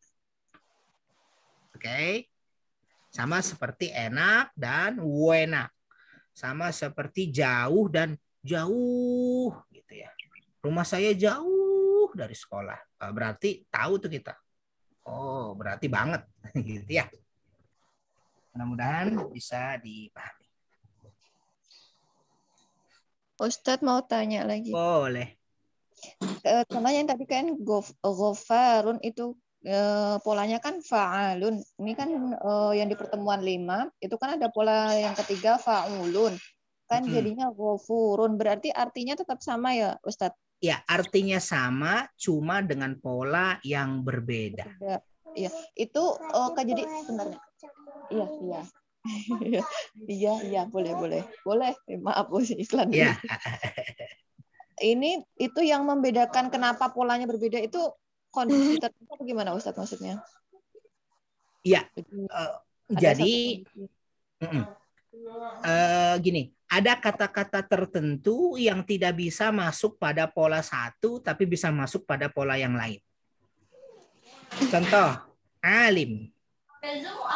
Oke. Okay? Sama seperti enak dan wena Sama seperti jauh dan jauh gitu ya. Rumah saya jauh dari sekolah. Ah, berarti tahu tuh kita. Oh, berarti banget gitu ya. Mudah-mudahan bisa dipahami. Ustadz mau tanya lagi. Boleh. Eh, Teman yang tadi kan gofarun itu eh, polanya kan fa'alun. Ini kan eh, yang di pertemuan lima, itu kan ada pola yang ketiga fa'ulun. Kan hmm. jadinya gofurun. Berarti artinya tetap sama ya Ustadz? Ya, artinya sama, cuma dengan pola yang berbeda. Iya, itu oh, jadi sebenarnya. Iya, iya. Iya, iya, iya, boleh, boleh. Boleh, eh, maaf, Bu, iklan. ya. Ini itu yang membedakan kenapa polanya berbeda itu kondisi tertentu gimana Ustadz maksudnya? Iya. jadi uh, gini, ada kata-kata tertentu yang tidak bisa masuk pada pola satu tapi bisa masuk pada pola yang lain. Contoh, alim.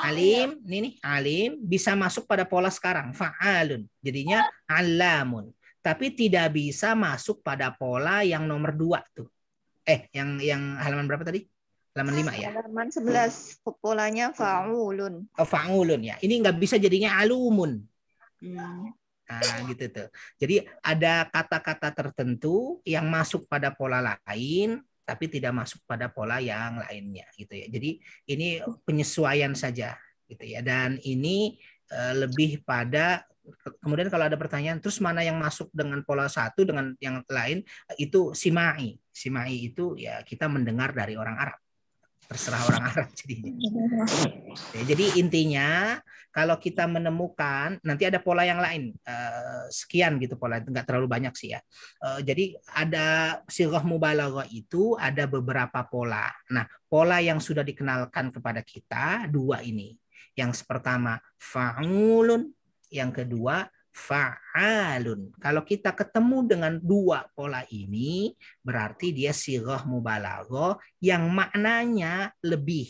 Alim, ini nih alim bisa masuk pada pola sekarang fa'alun. Jadinya alamun. Tapi tidak bisa masuk pada pola yang nomor dua tuh. Eh, yang yang halaman berapa tadi? Halaman lima ya. Halaman sebelas polanya fa'ulun. Oh, fa'ulun ya. Ini nggak bisa jadinya alumun. Hmm. Nah, gitu tuh. Jadi ada kata-kata tertentu yang masuk pada pola lain tapi tidak masuk pada pola yang lainnya gitu ya. Jadi ini penyesuaian saja gitu ya. Dan ini eh, lebih pada kemudian kalau ada pertanyaan terus mana yang masuk dengan pola satu dengan yang lain itu simai. Simai itu ya kita mendengar dari orang Arab terserah orang Arab jadinya. Ya, jadi intinya kalau kita menemukan nanti ada pola yang lain eh, sekian gitu pola nggak terlalu banyak sih ya. Eh, jadi ada sirah mubalaghah itu ada beberapa pola. Nah pola yang sudah dikenalkan kepada kita dua ini. Yang pertama faulun, yang kedua fa'alun. Kalau kita ketemu dengan dua pola ini, berarti dia sirah mubalaghah yang maknanya lebih,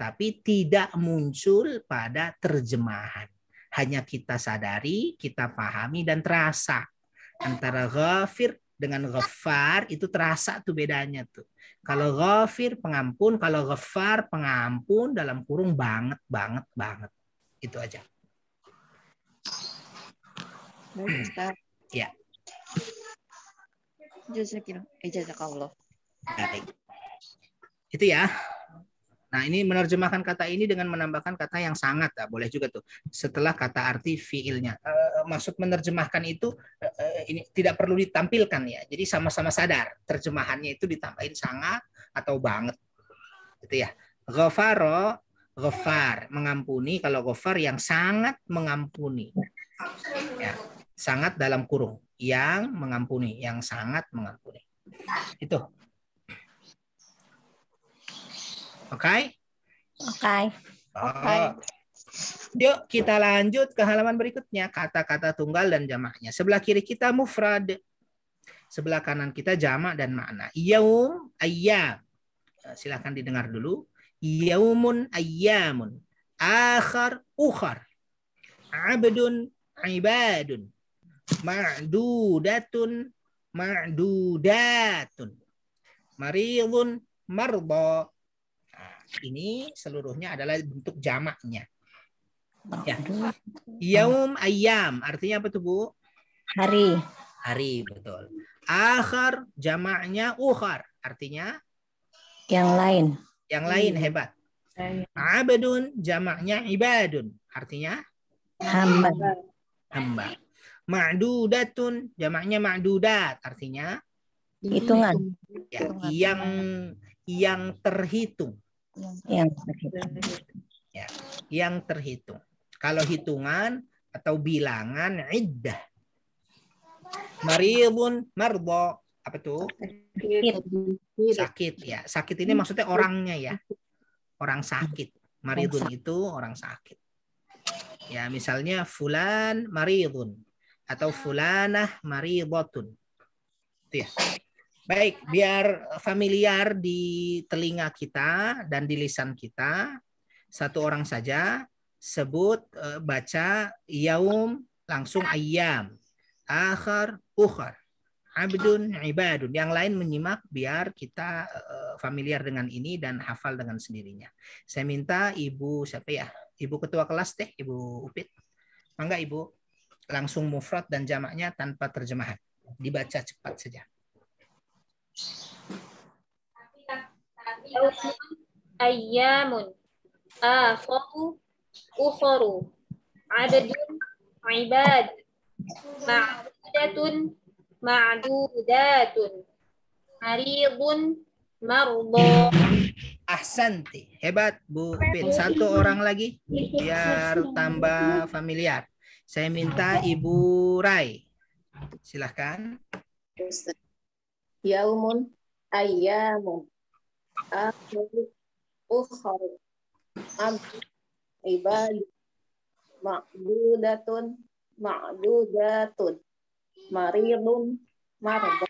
tapi tidak muncul pada terjemahan. Hanya kita sadari, kita pahami dan terasa. Antara ghafir dengan ghafar itu terasa tuh bedanya tuh. Kalau ghafir pengampun, kalau ghafar pengampun dalam kurung banget banget banget. Itu aja. Baik, Ustaz. Ya. Eh, jazakallah. Baik. Itu ya. Nah, ini menerjemahkan kata ini dengan menambahkan kata yang sangat, nah, boleh juga tuh. Setelah kata arti fiilnya, e, maksud menerjemahkan itu e, ini tidak perlu ditampilkan ya. Jadi sama-sama sadar terjemahannya itu ditambahin sangat atau banget, gitu ya. Ghafaro, ghafar, mengampuni. Kalau ghafar yang sangat mengampuni, ya sangat dalam kurung yang mengampuni, yang sangat mengampuni. Itu. Oke? Okay? Oke. Okay. Oke. oh. Yuk kita lanjut ke halaman berikutnya kata-kata tunggal dan jamaknya. Sebelah kiri kita mufrad. Sebelah kanan kita jamak dan makna. Yaum ayam eh, Silahkan didengar dulu. Yaumun ayamun Akhar ukhar. Abdun ibadun ma'dudatun ma'dudatun. Maridun Marbo. Nah, ini seluruhnya adalah bentuk jamaknya. Ya. Yaum ayam artinya apa tuh Bu? Hari. Hari betul. Akhar jamaknya ukhar artinya yang lain. Yang lain iya. hebat. Abadun jamaknya ibadun artinya hamba. Hamba. Ma'dudatun jamaknya ma'dudat artinya hitungan. Ya, yang yang terhitung. Yang terhitung. Ya, yang terhitung. Kalau hitungan atau bilangan iddah. Maridun marbo apa tuh? Sakit. Sakit ya. Sakit ini maksudnya orangnya ya. Orang sakit. maribun itu orang sakit. Ya, misalnya fulan maridun atau fulanah maridhatun. Itu ya. Baik, biar familiar di telinga kita dan di lisan kita, satu orang saja sebut e, baca yaum langsung ayam, akhar ukhar, abdun ibadun. Yang lain menyimak biar kita e, familiar dengan ini dan hafal dengan sendirinya. Saya minta Ibu siapa ya? Ibu ketua kelas teh Ibu Upit. Mangga Ibu langsung mufrad dan jamaknya tanpa terjemahan. Dibaca cepat saja. Ayyamun akharu ukharu adadun ibad ma'dudatun ma'dudatun maridun marbo. ahsanti hebat Bu Pin satu orang lagi biar tambah familiar saya minta Ibu Rai. Silahkan. Yaumun ayyamun akhiru ukharu abdu ibadu ma'dudatun ma'dudatun maridun marba.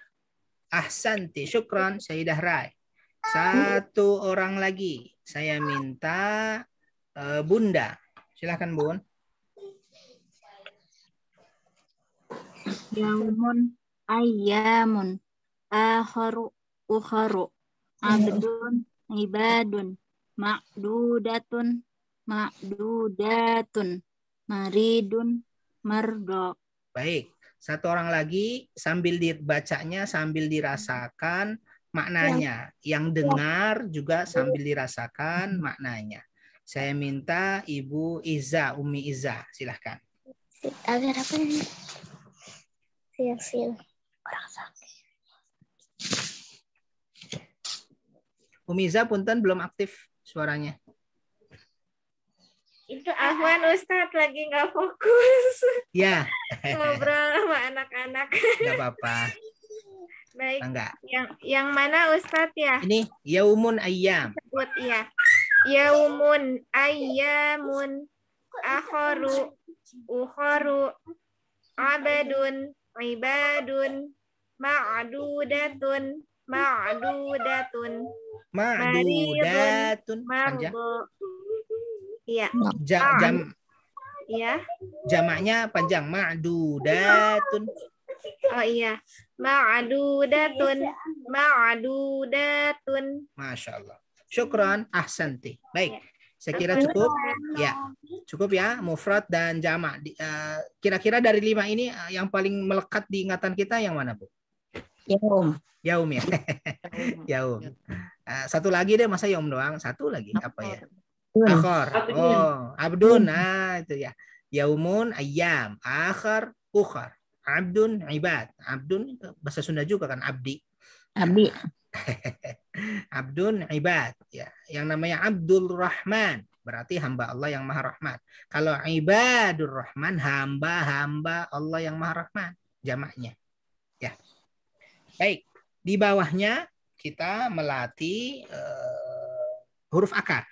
Ahsanti, syukron Sayyidah Rai. Satu orang lagi. Saya minta uh, Bunda. Silahkan Bun. Yaumun ayyamun akharu ukharu iya. abdun ibadun ma'dudatun ma'dudatun maridun mardo. Baik, satu orang lagi sambil dibacanya sambil dirasakan maknanya. Ya. Yang dengar juga sambil dirasakan maknanya. Saya minta Ibu Iza, Umi Iza, silahkan. Agar apa ini? Iya, feel feel orang sakit. Umiza punten belum aktif suaranya. Itu Ahwan Ustadz lagi nggak fokus. Ya. Ngobrol sama anak-anak. Gak apa-apa. Baik. Enggak. Yang yang mana Ustadz ya? Ini Yaumun ayam. Sebut ya. Yaumun ayamun Akhoru Ukhoru Abadun ibadun maadudatun, maadudatun, maadudatun, panjang. iya ja, jam iya jamaknya panjang maadudatun. oh iya Maadudatun, maadudatun. masya Allah syukron ahsanti baik ya. Saya kira cukup. Ya, cukup ya. Mufrad dan Jama. Eh, kira-kira dari lima ini eh, yang paling melekat di ingatan kita yang mana, Bu? Yaum. Yaum ya. Yaum. Eh, satu lagi deh, masa yaum doang? Satu lagi apa ya? Akhor. Oh, abdun. Nah, itu ya. Yaumun, ayam. akhor ukhor Abdun, ibad. Abdun bahasa Sunda juga kan abdi. Abdi. Abdun ibad ya. Yang namanya Abdul Rahman berarti hamba Allah yang Maha rahmat. Kalau ibadur Rahman hamba-hamba Allah yang Maha rahmat, jamaknya. Ya. Baik, di bawahnya kita melatih uh, huruf akar.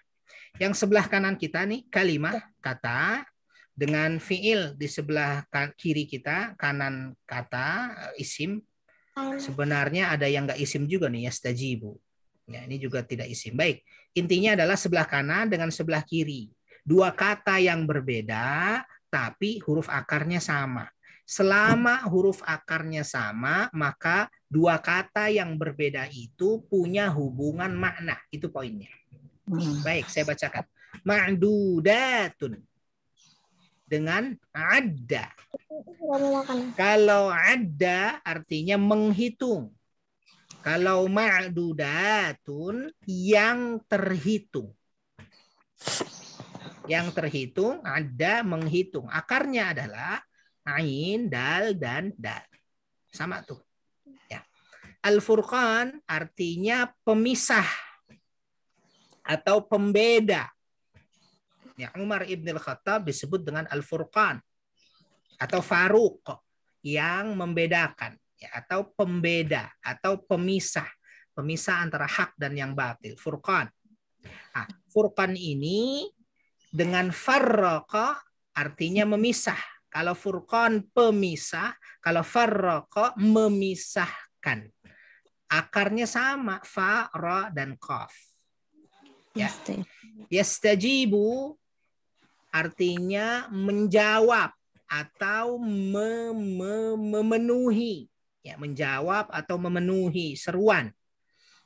Yang sebelah kanan kita nih kalimat kata dengan fiil di sebelah kiri kita kanan kata eh, isim Sebenarnya ada yang nggak isim juga nih ya Ya, ini juga tidak isim. Baik, intinya adalah sebelah kanan dengan sebelah kiri. Dua kata yang berbeda tapi huruf akarnya sama. Selama huruf akarnya sama, maka dua kata yang berbeda itu punya hubungan makna. Itu poinnya. Hmm. Baik, saya bacakan. Ma'dudatun dengan ada. Kalau ada artinya menghitung. Kalau ma'dudatun yang terhitung. Yang terhitung ada menghitung. Akarnya adalah ain, dal, dan dal. Sama tuh. Ya. Al-Furqan artinya pemisah atau pembeda berikutnya. Umar ibn al-Khattab disebut dengan Al-Furqan atau Faruq yang membedakan ya, atau pembeda atau pemisah pemisah antara hak dan yang batil Furqan. Nah, Furqan ini dengan farraqa artinya memisah. Kalau Furqan pemisah, kalau farraqa memisahkan. Akarnya sama fa, dan qaf. Ya. Yastajibu artinya menjawab atau memenuhi ya menjawab atau memenuhi seruan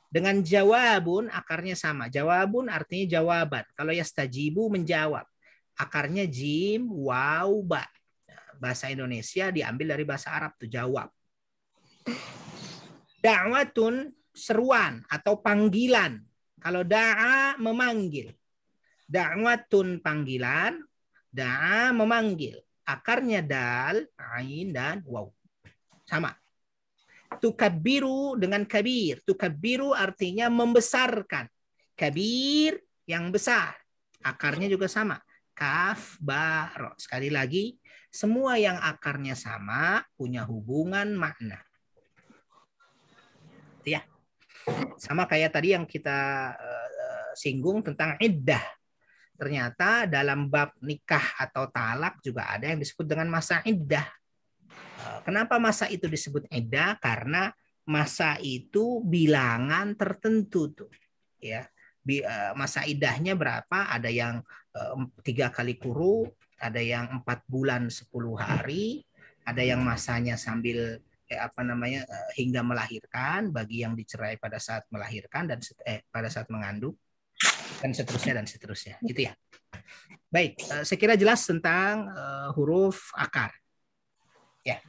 dengan jawabun akarnya sama jawabun artinya jawaban kalau yastajibu menjawab akarnya jim waw ba nah, bahasa Indonesia diambil dari bahasa Arab tuh jawab da'watun seruan atau panggilan kalau da'a memanggil Da'watun panggilan, da'a memanggil. Akarnya dal, ain dan waw. Sama. Tukabiru dengan kabir. Tukabiru artinya membesarkan. Kabir yang besar. Akarnya juga sama. Kaf, baro. Sekali lagi, semua yang akarnya sama punya hubungan makna. Ya. Sama kayak tadi yang kita eh, singgung tentang iddah ternyata dalam bab nikah atau talak juga ada yang disebut dengan masa iddah. Eh, kenapa masa itu disebut iddah? Karena masa itu bilangan tertentu tuh, ya. Eh, masa idahnya berapa? Ada yang eh, tiga kali kuru, ada yang empat bulan sepuluh hari, ada yang masanya sambil eh, apa namanya hingga melahirkan bagi yang dicerai pada saat melahirkan dan eh, pada saat mengandung dan seterusnya dan seterusnya gitu ya baik eh, saya kira jelas tentang eh, huruf akar ya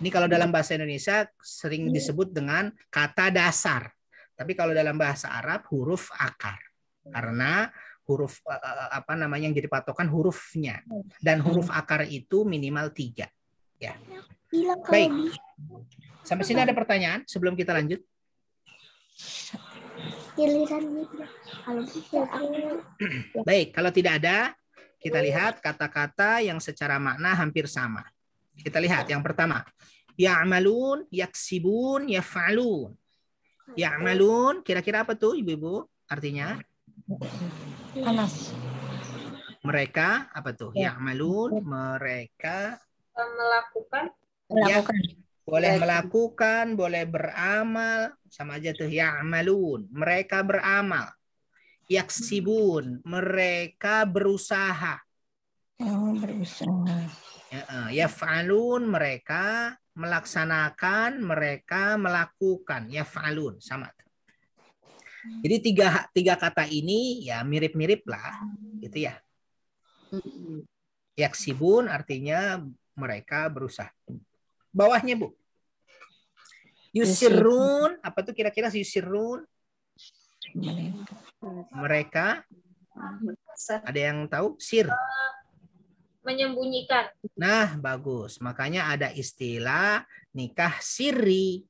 ini kalau dalam bahasa Indonesia sering iya. disebut dengan kata dasar tapi kalau dalam bahasa Arab huruf akar karena huruf eh, apa namanya yang jadi patokan hurufnya dan huruf akar itu minimal tiga ya iya, baik sampai sini ada pertanyaan sebelum kita lanjut giliran gitu. Baik, kalau tidak ada, kita lihat kata-kata yang secara makna hampir sama. Kita lihat yang pertama. Ya'malun, yaksibun, yaf'alun. Ya'malun, kira-kira apa tuh Ibu-ibu? Artinya? Panas. Mereka apa tuh? Ya. Ya'malun, mereka melakukan melakukan. Ya boleh melakukan, boleh beramal, sama aja tuh ya amalun. Mereka beramal. Yaksibun, mereka berusaha. Oh, berusaha. Ya, falun mereka melaksanakan, mereka melakukan. Ya falun sama. Jadi tiga tiga kata ini ya mirip-mirip lah, gitu ya. Yaksibun artinya mereka berusaha bawahnya Bu. Yusirun, apa tuh kira-kira yusirun? Ya? Mereka. Ada yang tahu? Sir. Menyembunyikan. Nah, bagus. Makanya ada istilah nikah siri.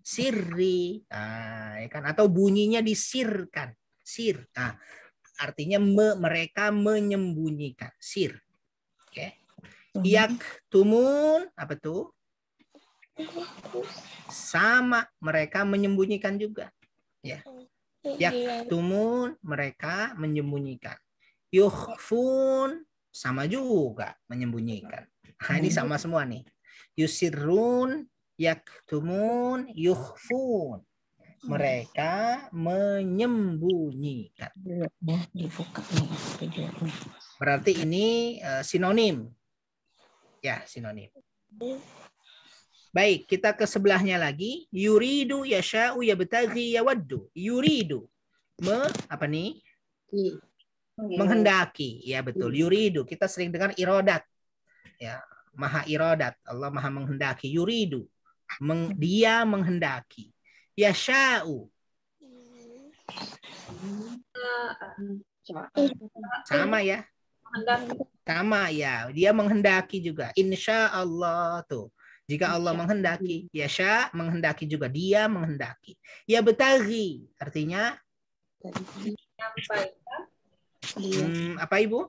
Siri. Nah, ya kan? Atau bunyinya disirkan. Sir. Nah, artinya me, mereka menyembunyikan. Sir. Oke. Okay. Mhm. tumun apa tuh? Sama mereka menyembunyikan juga. Ya. Iya. tumun mereka menyembunyikan. Yukhfun sama juga menyembunyikan. Nah, ini sama semua nih. Yusirun, yaktumun, yukhfun. Mereka menyembunyikan. Berarti ini uh, sinonim. Ya, sinonim. Iya. Baik, kita ke sebelahnya lagi. Yuridu yasha'u yabtaghi yawaddu. Yuridu. Me, apa nih? Menghendaki. Ya betul. Yuridu. Kita sering dengar irodat. Ya, maha irodat. Allah maha menghendaki. Yuridu. Meng, dia menghendaki. Yasha'u. Sama ya. Sama ya. Dia menghendaki juga. Insya Allah tuh. Jika iya. Allah menghendaki, ya yasha menghendaki juga dia menghendaki. Ya betagi artinya menyampaikan. Hmm, iya. apa Ibu?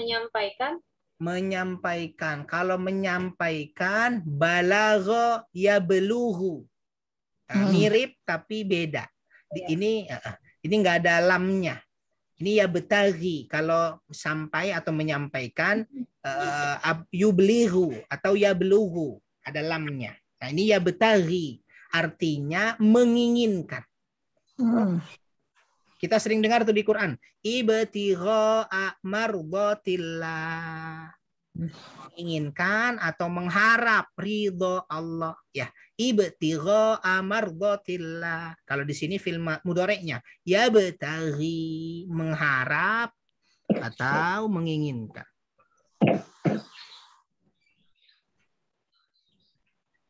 Menyampaikan. Menyampaikan. Kalau menyampaikan balago ya beluhu. Nah, hmm. mirip tapi beda. Di, iya. Ini ini nggak ada lamnya ini ya betagi kalau sampai atau menyampaikan uh, eh, yublihu atau ya beluhu ada lamnya. Nah ini ya betagi artinya menginginkan. Hmm. Kita sering dengar tuh di Quran. Ibtigha mardhatillah menginginkan atau mengharap ridho Allah ya ibtigha amardatillah kalau di sini film mudoreknya ya betahi mengharap atau menginginkan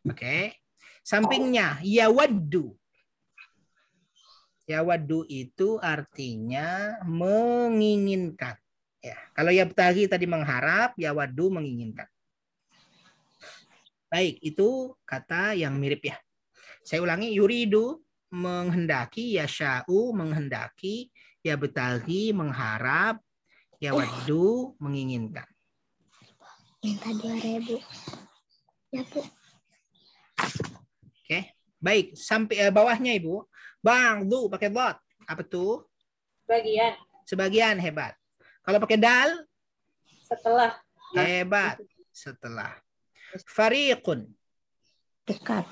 oke okay. sampingnya ya waddu ya waddu itu artinya menginginkan Ya, kalau ya betahi tadi mengharap, ya wadu menginginkan. Baik, itu kata yang mirip ya. Saya ulangi, yuridu menghendaki, ya sya'u menghendaki, ya betagi mengharap, ya oh. wadu menginginkan. Minta dua ribu. Ya, ya, Bu. Oke, baik. Sampai eh, bawahnya, Ibu. Bang, du pakai bot, Apa tuh? Bagian. Sebagian hebat. Kalau pakai dal? Setelah. Hebat. Setelah. Fariqun. Dekat.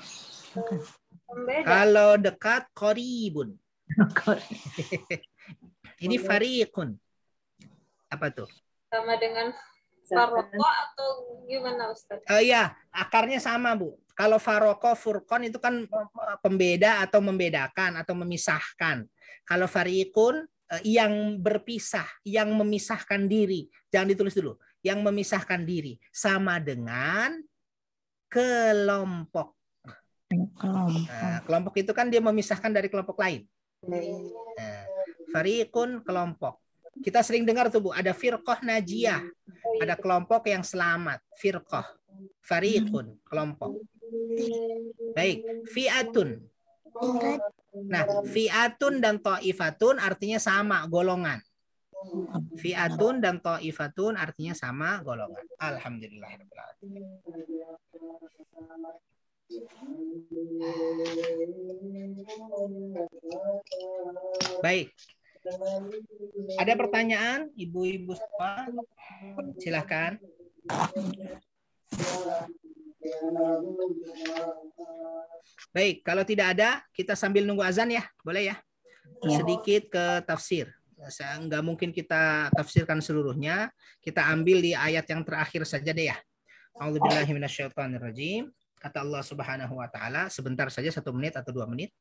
Kalau dekat, koribun. Ini fariqun. Apa tuh? Sama dengan faroko atau gimana Ustaz? Oh eh, iya, akarnya sama Bu. Kalau faroko, furkon itu kan eh, pembeda atau membedakan atau memisahkan. Kalau fariqun, Eh, yang berpisah, yang memisahkan diri. Jangan ditulis dulu. Yang memisahkan diri sama dengan kelompok. Kelompok. Nah, kelompok itu kan dia memisahkan dari kelompok lain. Hmm. Nah, farikun kelompok. Kita sering dengar tuh Bu, ada firqoh najiyah. Ada kelompok yang selamat, firqoh. Farikun, kelompok. Baik, fiatun, Nah, fi'atun dan ta'ifatun artinya sama golongan. Fi'atun dan ta'ifatun artinya sama golongan. Alhamdulillah. Baik. Ada pertanyaan, ibu-ibu semua? Silahkan. Baik, kalau tidak ada, kita sambil nunggu azan ya, boleh ya? ya. Sedikit ke tafsir. nggak mungkin kita tafsirkan seluruhnya. Kita ambil di ayat yang terakhir saja deh ya. Alhamdulillahirobbilalamin kata Allah Subhanahu wa taala sebentar saja satu menit atau dua menit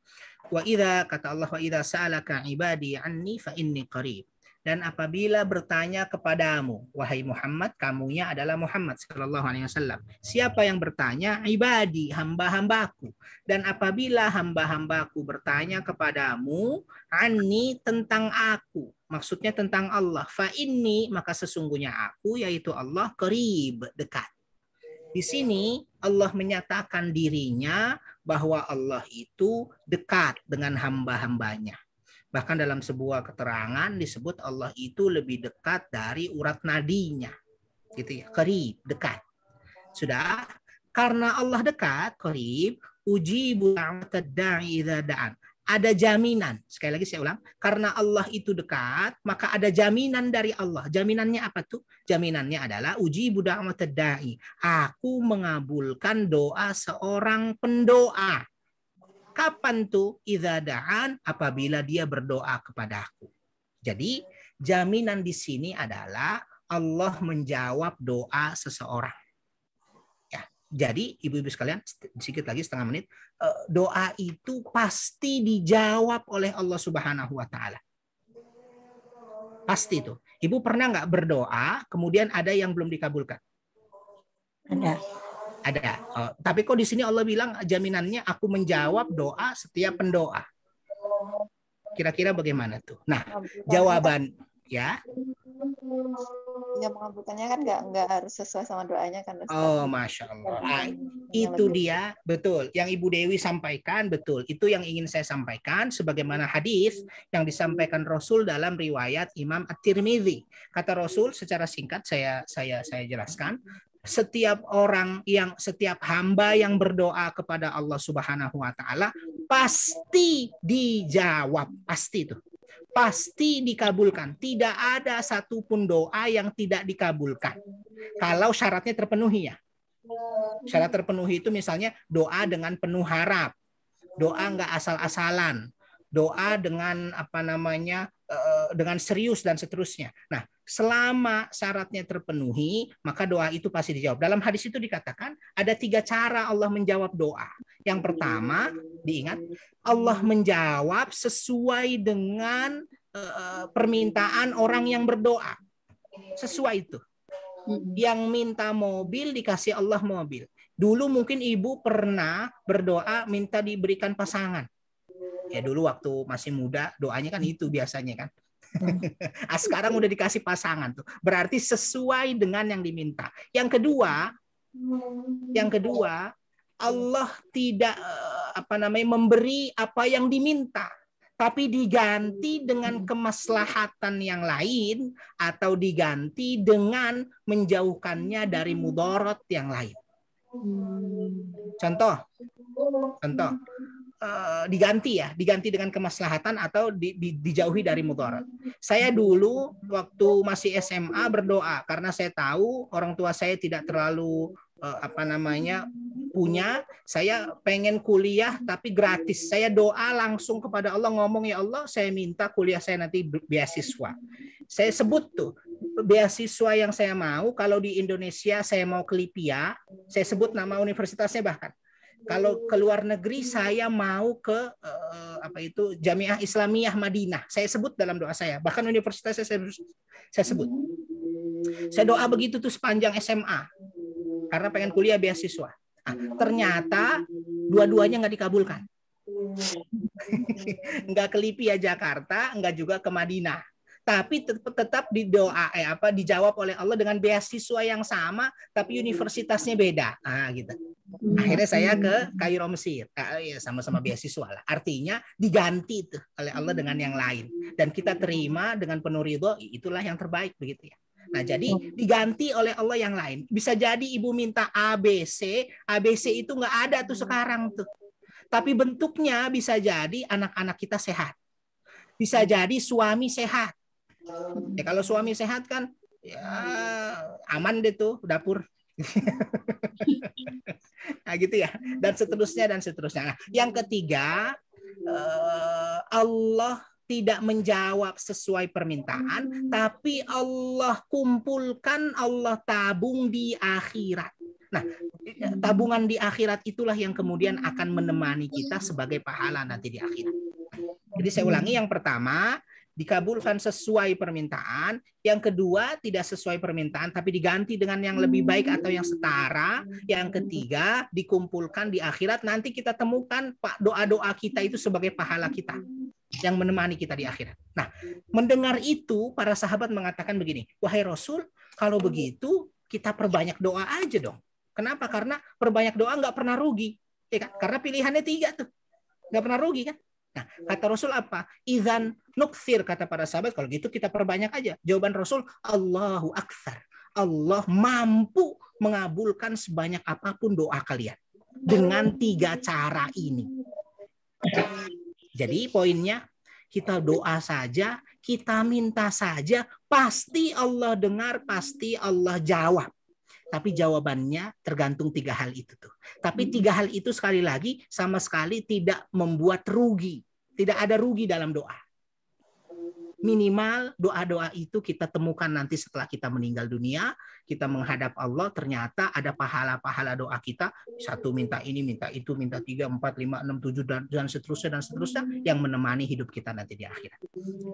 wa idha, kata Allah wa idha sa'alaka ibadi anni fa inni qarib dan apabila bertanya kepadamu wahai Muhammad kamunya adalah Muhammad sallallahu alaihi wasallam siapa yang bertanya ibadi hamba-hambaku dan apabila hamba-hambaku bertanya kepadamu anni tentang aku maksudnya tentang Allah fa inni maka sesungguhnya aku yaitu Allah qarib dekat di sini Allah menyatakan dirinya bahwa Allah itu dekat dengan hamba-hambanya Bahkan dalam sebuah keterangan disebut Allah itu lebih dekat dari urat nadinya. Gitu ya, qarib, dekat. Sudah, karena Allah dekat, qarib, ujibu da'an. Ada jaminan. Sekali lagi saya ulang. Karena Allah itu dekat, maka ada jaminan dari Allah. Jaminannya apa tuh? Jaminannya adalah uji da'wat da'i. Aku mengabulkan doa seorang pendoa. Kapan tuh idadaan apabila dia berdoa kepadaku. Jadi jaminan di sini adalah Allah menjawab doa seseorang. Ya, jadi ibu-ibu sekalian sedikit lagi setengah menit eh, doa itu pasti dijawab oleh Allah Subhanahu Wa Taala. Pasti itu. Ibu pernah nggak berdoa kemudian ada yang belum dikabulkan? Ada. Ada. Oh, tapi kok di sini Allah bilang jaminannya aku menjawab doa setiap pendoa. Kira-kira bagaimana tuh? Nah, jawaban ya. Ya pengabutannya kan nggak nggak harus sesuai sama doanya kan. Ustaz. Oh, masya Allah. Nah, itu dia betul. Yang Ibu Dewi sampaikan betul. Itu yang ingin saya sampaikan. Sebagaimana hadis yang disampaikan Rasul dalam riwayat Imam At-Tirmidzi. Kata Rasul secara singkat saya saya saya jelaskan setiap orang yang setiap hamba yang berdoa kepada Allah Subhanahu wa taala pasti dijawab, pasti itu. Pasti dikabulkan. Tidak ada satupun doa yang tidak dikabulkan. Kalau syaratnya terpenuhi ya. Syarat terpenuhi itu misalnya doa dengan penuh harap. Doa enggak asal-asalan. Doa dengan apa namanya eh, dengan serius dan seterusnya. Nah, selama syaratnya terpenuhi, maka doa itu pasti dijawab. Dalam hadis itu dikatakan ada tiga cara Allah menjawab doa. Yang pertama, diingat, Allah menjawab sesuai dengan uh, permintaan orang yang berdoa. Sesuai itu. Yang minta mobil dikasih Allah mobil. Dulu mungkin ibu pernah berdoa minta diberikan pasangan. Ya dulu waktu masih muda doanya kan itu biasanya kan Ah, sekarang udah dikasih pasangan tuh. Berarti sesuai dengan yang diminta. Yang kedua, yang kedua, Allah tidak eh, apa namanya memberi apa yang diminta tapi diganti dengan kemaslahatan yang lain atau diganti dengan menjauhkannya dari mudorot yang lain. Contoh, contoh, Eh, diganti ya, diganti dengan kemaslahatan atau di, di, dijauhi dari mudarat. Saya dulu waktu masih SMA berdoa karena saya tahu orang tua saya tidak terlalu uh, apa namanya punya, saya pengen kuliah tapi gratis. Saya doa langsung kepada Allah ngomong ya Allah, saya minta kuliah saya nanti beasiswa. Saya sebut tuh beasiswa yang saya mau kalau di Indonesia saya mau ke LIPIA, saya sebut nama universitasnya bahkan kalau ke luar negeri saya mau ke uh, apa itu Jamiah Islamiyah Madinah. Saya sebut dalam doa saya. Bahkan universitas saya saya, saya sebut. Saya doa begitu tuh sepanjang SMA. Karena pengen kuliah beasiswa. Nah, ternyata dua-duanya nggak dikabulkan. nggak ke LIPI ya Jakarta, nggak juga ke Madinah tapi tetap, tetap doa eh, apa dijawab oleh Allah dengan beasiswa yang sama tapi universitasnya beda ah gitu hmm. akhirnya saya ke Kairo Mesir ah, ya sama-sama beasiswa lah artinya diganti tuh oleh Allah dengan yang lain dan kita terima dengan penuh ridho itulah yang terbaik begitu ya Nah, jadi oh. diganti oleh Allah yang lain. Bisa jadi ibu minta ABC, ABC itu nggak ada tuh sekarang tuh. Tapi bentuknya bisa jadi anak-anak kita sehat. Bisa jadi suami sehat. Ya, kalau suami sehat kan ya aman deh tuh dapur. nah gitu ya. Dan seterusnya dan seterusnya. Nah, yang ketiga eh, Allah tidak menjawab sesuai permintaan, tapi Allah kumpulkan, Allah tabung di akhirat. Nah, tabungan di akhirat itulah yang kemudian akan menemani kita sebagai pahala nanti di akhirat. Jadi saya ulangi yang pertama, dikabulkan sesuai permintaan, yang kedua tidak sesuai permintaan tapi diganti dengan yang lebih baik atau yang setara, yang ketiga dikumpulkan di akhirat nanti kita temukan Pak doa-doa kita itu sebagai pahala kita yang menemani kita di akhirat. Nah, mendengar itu para sahabat mengatakan begini, "Wahai Rasul, kalau begitu kita perbanyak doa aja dong." Kenapa? Karena perbanyak doa nggak pernah rugi. Ya kan? Karena pilihannya tiga tuh. Nggak pernah rugi kan? Nah, iya. kata Rasul apa? Izan nukfir kata para sahabat. Kalau gitu kita perbanyak aja. Jawaban Rasul, Allahu Akbar. Allah mampu mengabulkan sebanyak apapun doa kalian. Dengan tiga cara ini. Jadi poinnya, kita doa saja, kita minta saja, pasti Allah dengar, pasti Allah jawab. Tapi jawabannya tergantung tiga hal itu tuh. Tapi hmm. tiga hal itu sekali lagi sama sekali tidak membuat rugi. Tidak ada rugi dalam doa. Minimal doa-doa itu kita temukan nanti setelah kita meninggal dunia, kita menghadap Allah, ternyata ada pahala-pahala doa kita, satu minta ini, minta itu, minta tiga, empat, lima, enam, tujuh, dan, dan seterusnya, dan seterusnya, yang menemani hidup kita nanti di akhirat.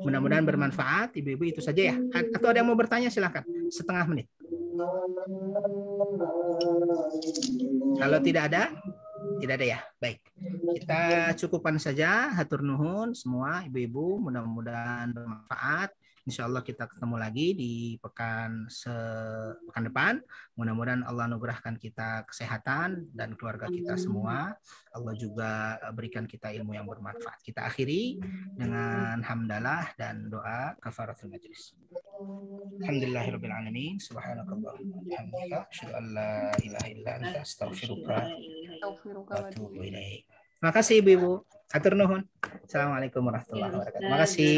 Mudah-mudahan bermanfaat, ibu-ibu itu saja ya. Atau ada yang mau bertanya silahkan, setengah menit. Kalau tidak ada, tidak ada ya. Baik. Kita cukupkan saja. Hatur nuhun semua ibu-ibu, mudah-mudahan bermanfaat. Insya Allah kita ketemu lagi di pekan se pekan depan. Mudah-mudahan Allah nugerahkan kita kesehatan dan keluarga kita semua. Allah juga eh, berikan kita ilmu yang bermanfaat. Kita akhiri dengan hamdalah dan doa kafaratul majlis. Alhamdulillahirobbilalamin alamin. Subhanakallahumma wa Terima kasih Ibu-ibu. Assalamualaikum warahmatullahi wabarakatuh. Terima kasih.